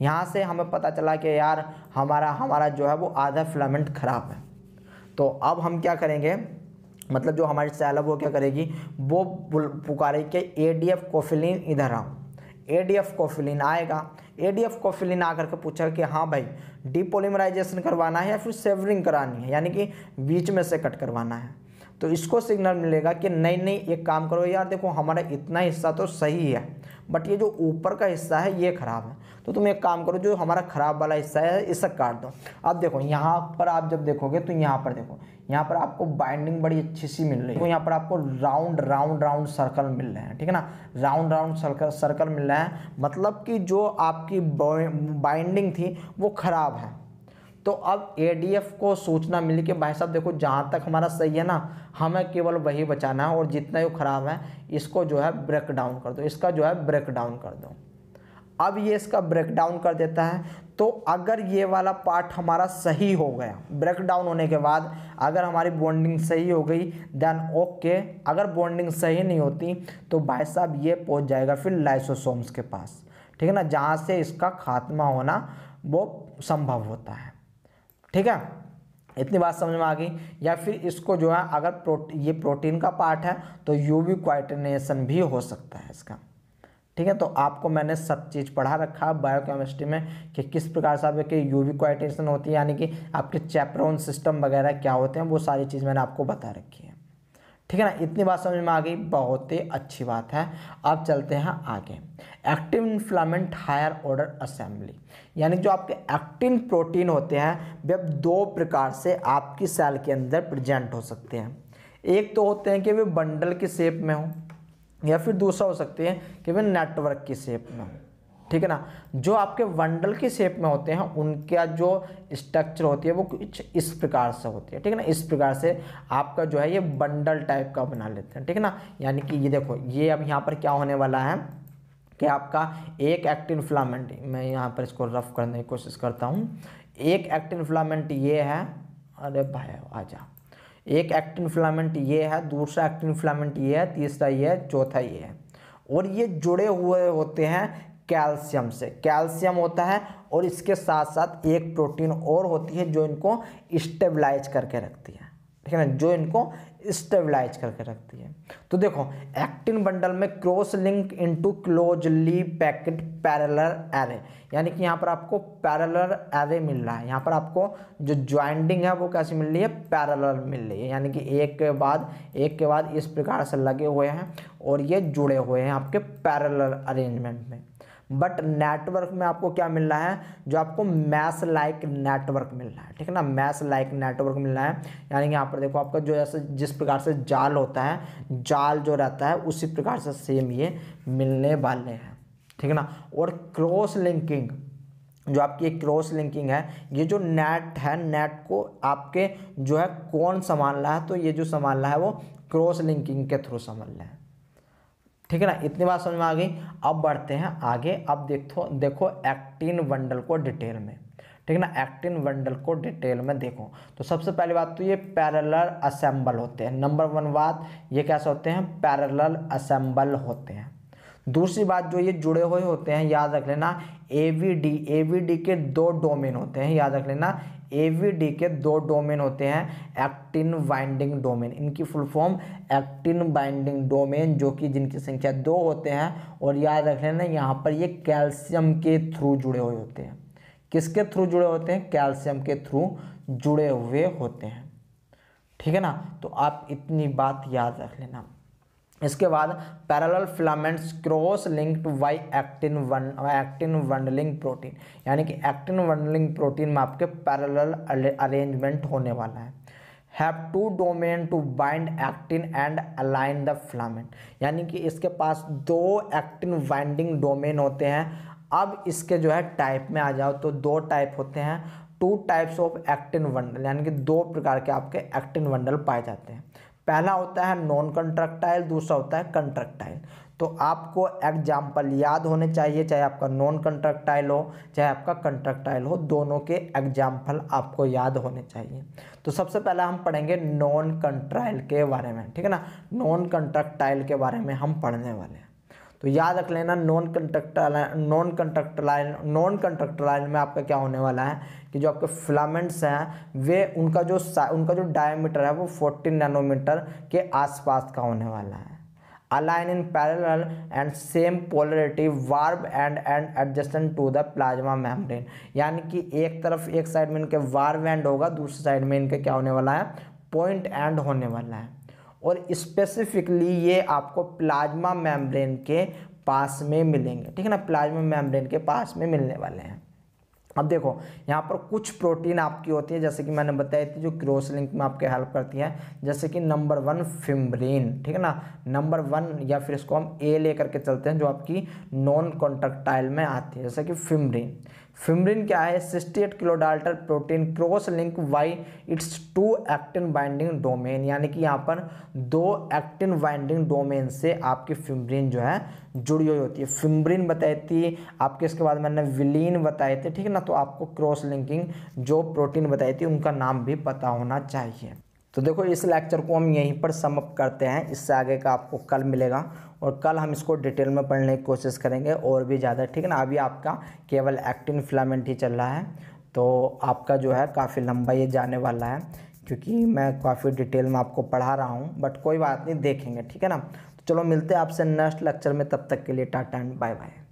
यहाँ से हमें पता चला कि यार हमारा हमारा जो है वो आधा फिलामेंट ख़राब है तो अब हम क्या करेंगे मतलब जो हमारी सेल है वो क्या करेगी वो पुकारेगी कि ए डी एफ कोफिलीन इधर आओ ए डी एफ कोफिलीन आएगा एडीएफ कोफिलिन आकर के पूछा कि हाँ भाई डीपोलिमराइजेशन करवाना है या फिर सेवरिंग करानी है यानी कि बीच में से कट करवाना है तो इसको सिग्नल मिलेगा कि नहीं नहीं एक काम करो यार देखो हमारा इतना हिस्सा तो सही है बट ये जो ऊपर का हिस्सा है ये ख़राब है तो तुम एक काम करो जो हमारा ख़राब वाला हिस्सा है इसे काट दो अब देखो यहाँ पर आप जब देखोगे तो यहाँ पर देखो यहाँ पर आपको बाइंडिंग बड़ी अच्छी सी मिल रही है तो यहाँ पर आपको राउंड राउंड राउंड सर्कल मिल रहे हैं ठीक है ना राउंड राउंड सर्कल सर्कल मिल रहा है मतलब कि जो आपकी बाइंडिंग थी वो ख़राब है तो अब एडीएफ को सूचना मिली कि भाई साहब देखो जहाँ तक हमारा सही है ना हमें केवल वही बचाना है और जितना ही ख़राब है इसको जो है ब्रेक डाउन कर दो इसका जो है ब्रेक डाउन कर दो अब ये इसका ब्रेक डाउन कर देता है तो अगर ये वाला पार्ट हमारा सही हो गया ब्रेक डाउन होने के बाद अगर हमारी बॉन्डिंग सही हो गई देन ओके अगर बॉन्डिंग सही नहीं होती तो भाई साहब ये पहुंच जाएगा फिर लाइसोसोम्स के पास ठीक है ना जहाँ से इसका खात्मा होना वो संभव होता है ठीक है इतनी बात समझ में आ गई या फिर इसको जो है अगर प्रोटी ये प्रोटीन का पार्ट है तो यूवी क्वाइटनेशन भी हो सकता है इसका ठीक है तो आपको मैंने सब चीज़ पढ़ा रखा है बायोकेमिस्ट्री में कि किस प्रकार से आपके यूवी क्वाइटेशन होती है यानी कि आपके चैप्रोन सिस्टम वगैरह क्या होते हैं वो सारी चीज़ मैंने आपको बता रखी है ठीक है ना इतनी बात समझ में आ गई बहुत ही अच्छी बात है अब चलते हैं आगे actin filament higher order assembly यानी जो आपके एक्टिन प्रोटीन होते हैं वे दो प्रकार से आपकी सेल के अंदर प्रेजेंट हो सकते हैं एक तो होते हैं कि वे बंडल की शेप में हो या फिर दूसरा हो सकते हैं कि वे नेटवर्क की शेप में हो ठीक है ना जो आपके वंडल की शेप में होते हैं उनका जो स्ट्रक्चर होती है वो कुछ इस प्रकार से होती है ठीक है ना इस प्रकार से आपका जो है ये बंडल टाइप का बना लेते हैं ठीक है ना यानी कि ये देखो ये अब यहाँ पर क्या होने वाला है कि आपका एक एक्टिन फ्लामेंट मैं यहाँ पर इसको रफ करने की कोशिश करता हूँ एक एक्टिन फ्लामेंट ये है अरे भाई आ जा एक एक्टिन फ्लामेंट ये है दूसरा एक्टिन फ्लामेंट ये है तीसरा ये है चौथा ये है और ये जुड़े हुए होते हैं कैल्शियम से कैल्शियम होता है और इसके साथ साथ एक प्रोटीन और होती है जो इनको स्टेबलाइज करके रखती है ठीक है ना जो इनको स्टेबलाइज करके रखती है तो देखो एक्टिन बंडल में cross link into closely packed parallel array यानी कि यहाँ पर आपको पैरेलर एरे मिल रहा है यहाँ पर आपको जो ज्वाइंडिंग है वो कैसी मिल रही है पैरेलर मिल रही है यानी कि एक के बाद एक के बाद इस प्रकार से लगे हुए हैं और ये जुड़े हुए हैं आपके पैरेलर अरेंजमेंट में बट नेटवर्क में आपको क्या मिलना है जो आपको मैस लाइक नेटवर्क मिलना है ठीक है ना मैस लाइक नेटवर्क मिलना है यानी कि यहाँ पर देखो आपका जो जैसे जिस प्रकार से जाल होता है जाल जो रहता है उसी प्रकार से सेम ये मिलने वाले हैं ठीक है ना और क्रॉस लिंकिंग जो आपकी एक क्रॉस लिंकिंग है ये जो नेट है नेट को आपके जो है कौन संभालना है तो ये जो संभालना है वो क्रॉस लिंकिंग के थ्रू संभालना है ठीक है ना इतनी बात समझ में आ गई अब बढ़ते हैं आगे अब देखो देखो एक्टिन बंडल को डिटेल में ठीक है ना एक्टिन बंडल को डिटेल में देखो तो सबसे पहली बात तो ये पैरेलल असेंबल होते हैं नंबर वन बात ये कैसे होते हैं पैरेलल असेंबल होते हैं दूसरी बात जो ये जुड़े हुए होते हैं याद रख लेना A V D A V D के दो डोमेन होते हैं याद रख लेना एवीडी के दो डोमेन होते हैं एक्टिन बाइंडिंग डोमेन इनकी full form actin binding domain जो कि जिनकी संख्या दो होते हैं और याद रख लेना यहाँ पर ये कैल्शियम के थ्रू जुड़े हुए होते हैं किसके थ्रू जुड़े होते हैं कैल्शियम के थ्रू जुड़े हुए होते हैं ठीक है ना तो आप इतनी बात याद रख लेना इसके बाद parallel filaments cross linked by actin one actin bundling protein यानी कि एक्टिन वंडलिंग प्रोटीन में आपके पैरेलल अरेंजमेंट होने वाला है have two domain to bind actin and align the filament यानी कि इसके पास दो एक्टिन बाइंडिंग डोमेन होते हैं अब इसके जो है टाइप में आ जाओ तो दो टाइप होते हैं two types of actin bundle यानी कि दो प्रकार के आपके एक्टिन वंडल पाए जाते हैं पहला होता है नॉन कंट्रक्टाइल दूसरा होता है कंट्रक्टाइल तो आपको एग्जाम्पल याद होने चाहिए चाहे आपका नॉन कंट्रक्टाइल हो चाहे आपका कंट्रक्टाइल हो दोनों के एग्जाम्पल आपको याद होने चाहिए तो सबसे पहले हम पढ़ेंगे नॉन कंट्राइल के बारे में ठीक है ना नॉन कंट्रक्टाइल के बारे में हम पढ़ने वाले हैं तो याद रख लेना non contact non contact line non contact line में आपका क्या होने वाला है कि जो आपके फिलामेंट्स हैं वे उनका जो उनका जो डायमीटर है वो 14 नैनोमीटर के आसपास का होने वाला है align in parallel and same polarity barbed end end adjacent to the plasma membrane यानी कि एक तरफ एक साइड में इनके वार्ब एंड होगा दूसरी साइड में इनके क्या होने वाला है पॉइंट एंड होने वाला है और स्पेसिफिकली ये आपको प्लाज्मा मेम्ब्रेन के पास में मिलेंगे ठीक है ना प्लाज्मा मेम्ब्रेन के पास में मिलने वाले हैं अब देखो यहाँ पर कुछ प्रोटीन आपकी होती है जैसे कि मैंने बताई थी जो क्रोस लिंक में आपके हेल्प करती है जैसे कि नंबर वन फिम्ब्रेन ठीक है ना नंबर वन या फिर इसको हम ए लेकर के चलते हैं जो आपकी नॉन कॉन्ट्रक्टाइल में आती है जैसे कि फिम्ब्रेन फिमरिन क्या है sixty eight kilodalton protein cross link by its two actin binding domain यानी कि यहाँ पर दो एक्टिन बाइंडिंग डोमेन से आपकी फिमरिन जो है जुड़ी हुई होती है फिमरिन बताई थी आपके इसके बाद मैंने विलीन बताए थे ठीक है ना तो आपको क्रॉस लिंकिंग जो प्रोटीन बताई थी उनका नाम भी पता होना चाहिए तो देखो इस लेक्चर को हम यहीं पर समअप करते हैं इससे आगे का आपको कल मिलेगा और कल हम इसको डिटेल में पढ़ने की कोशिश करेंगे और भी ज़्यादा ठीक है ना अभी आपका केवल एक्टिन फिलामेंट ही चल रहा है तो आपका जो है काफ़ी लंबा ये जाने वाला है क्योंकि मैं काफ़ी डिटेल में आपको पढ़ा रहा हूँ बट कोई बात नहीं देखेंगे ठीक है ना तो चलो मिलते हैं आपसे नेक्स्ट लेक्चर में तब तक के लिए टाटा एंड बाय बाय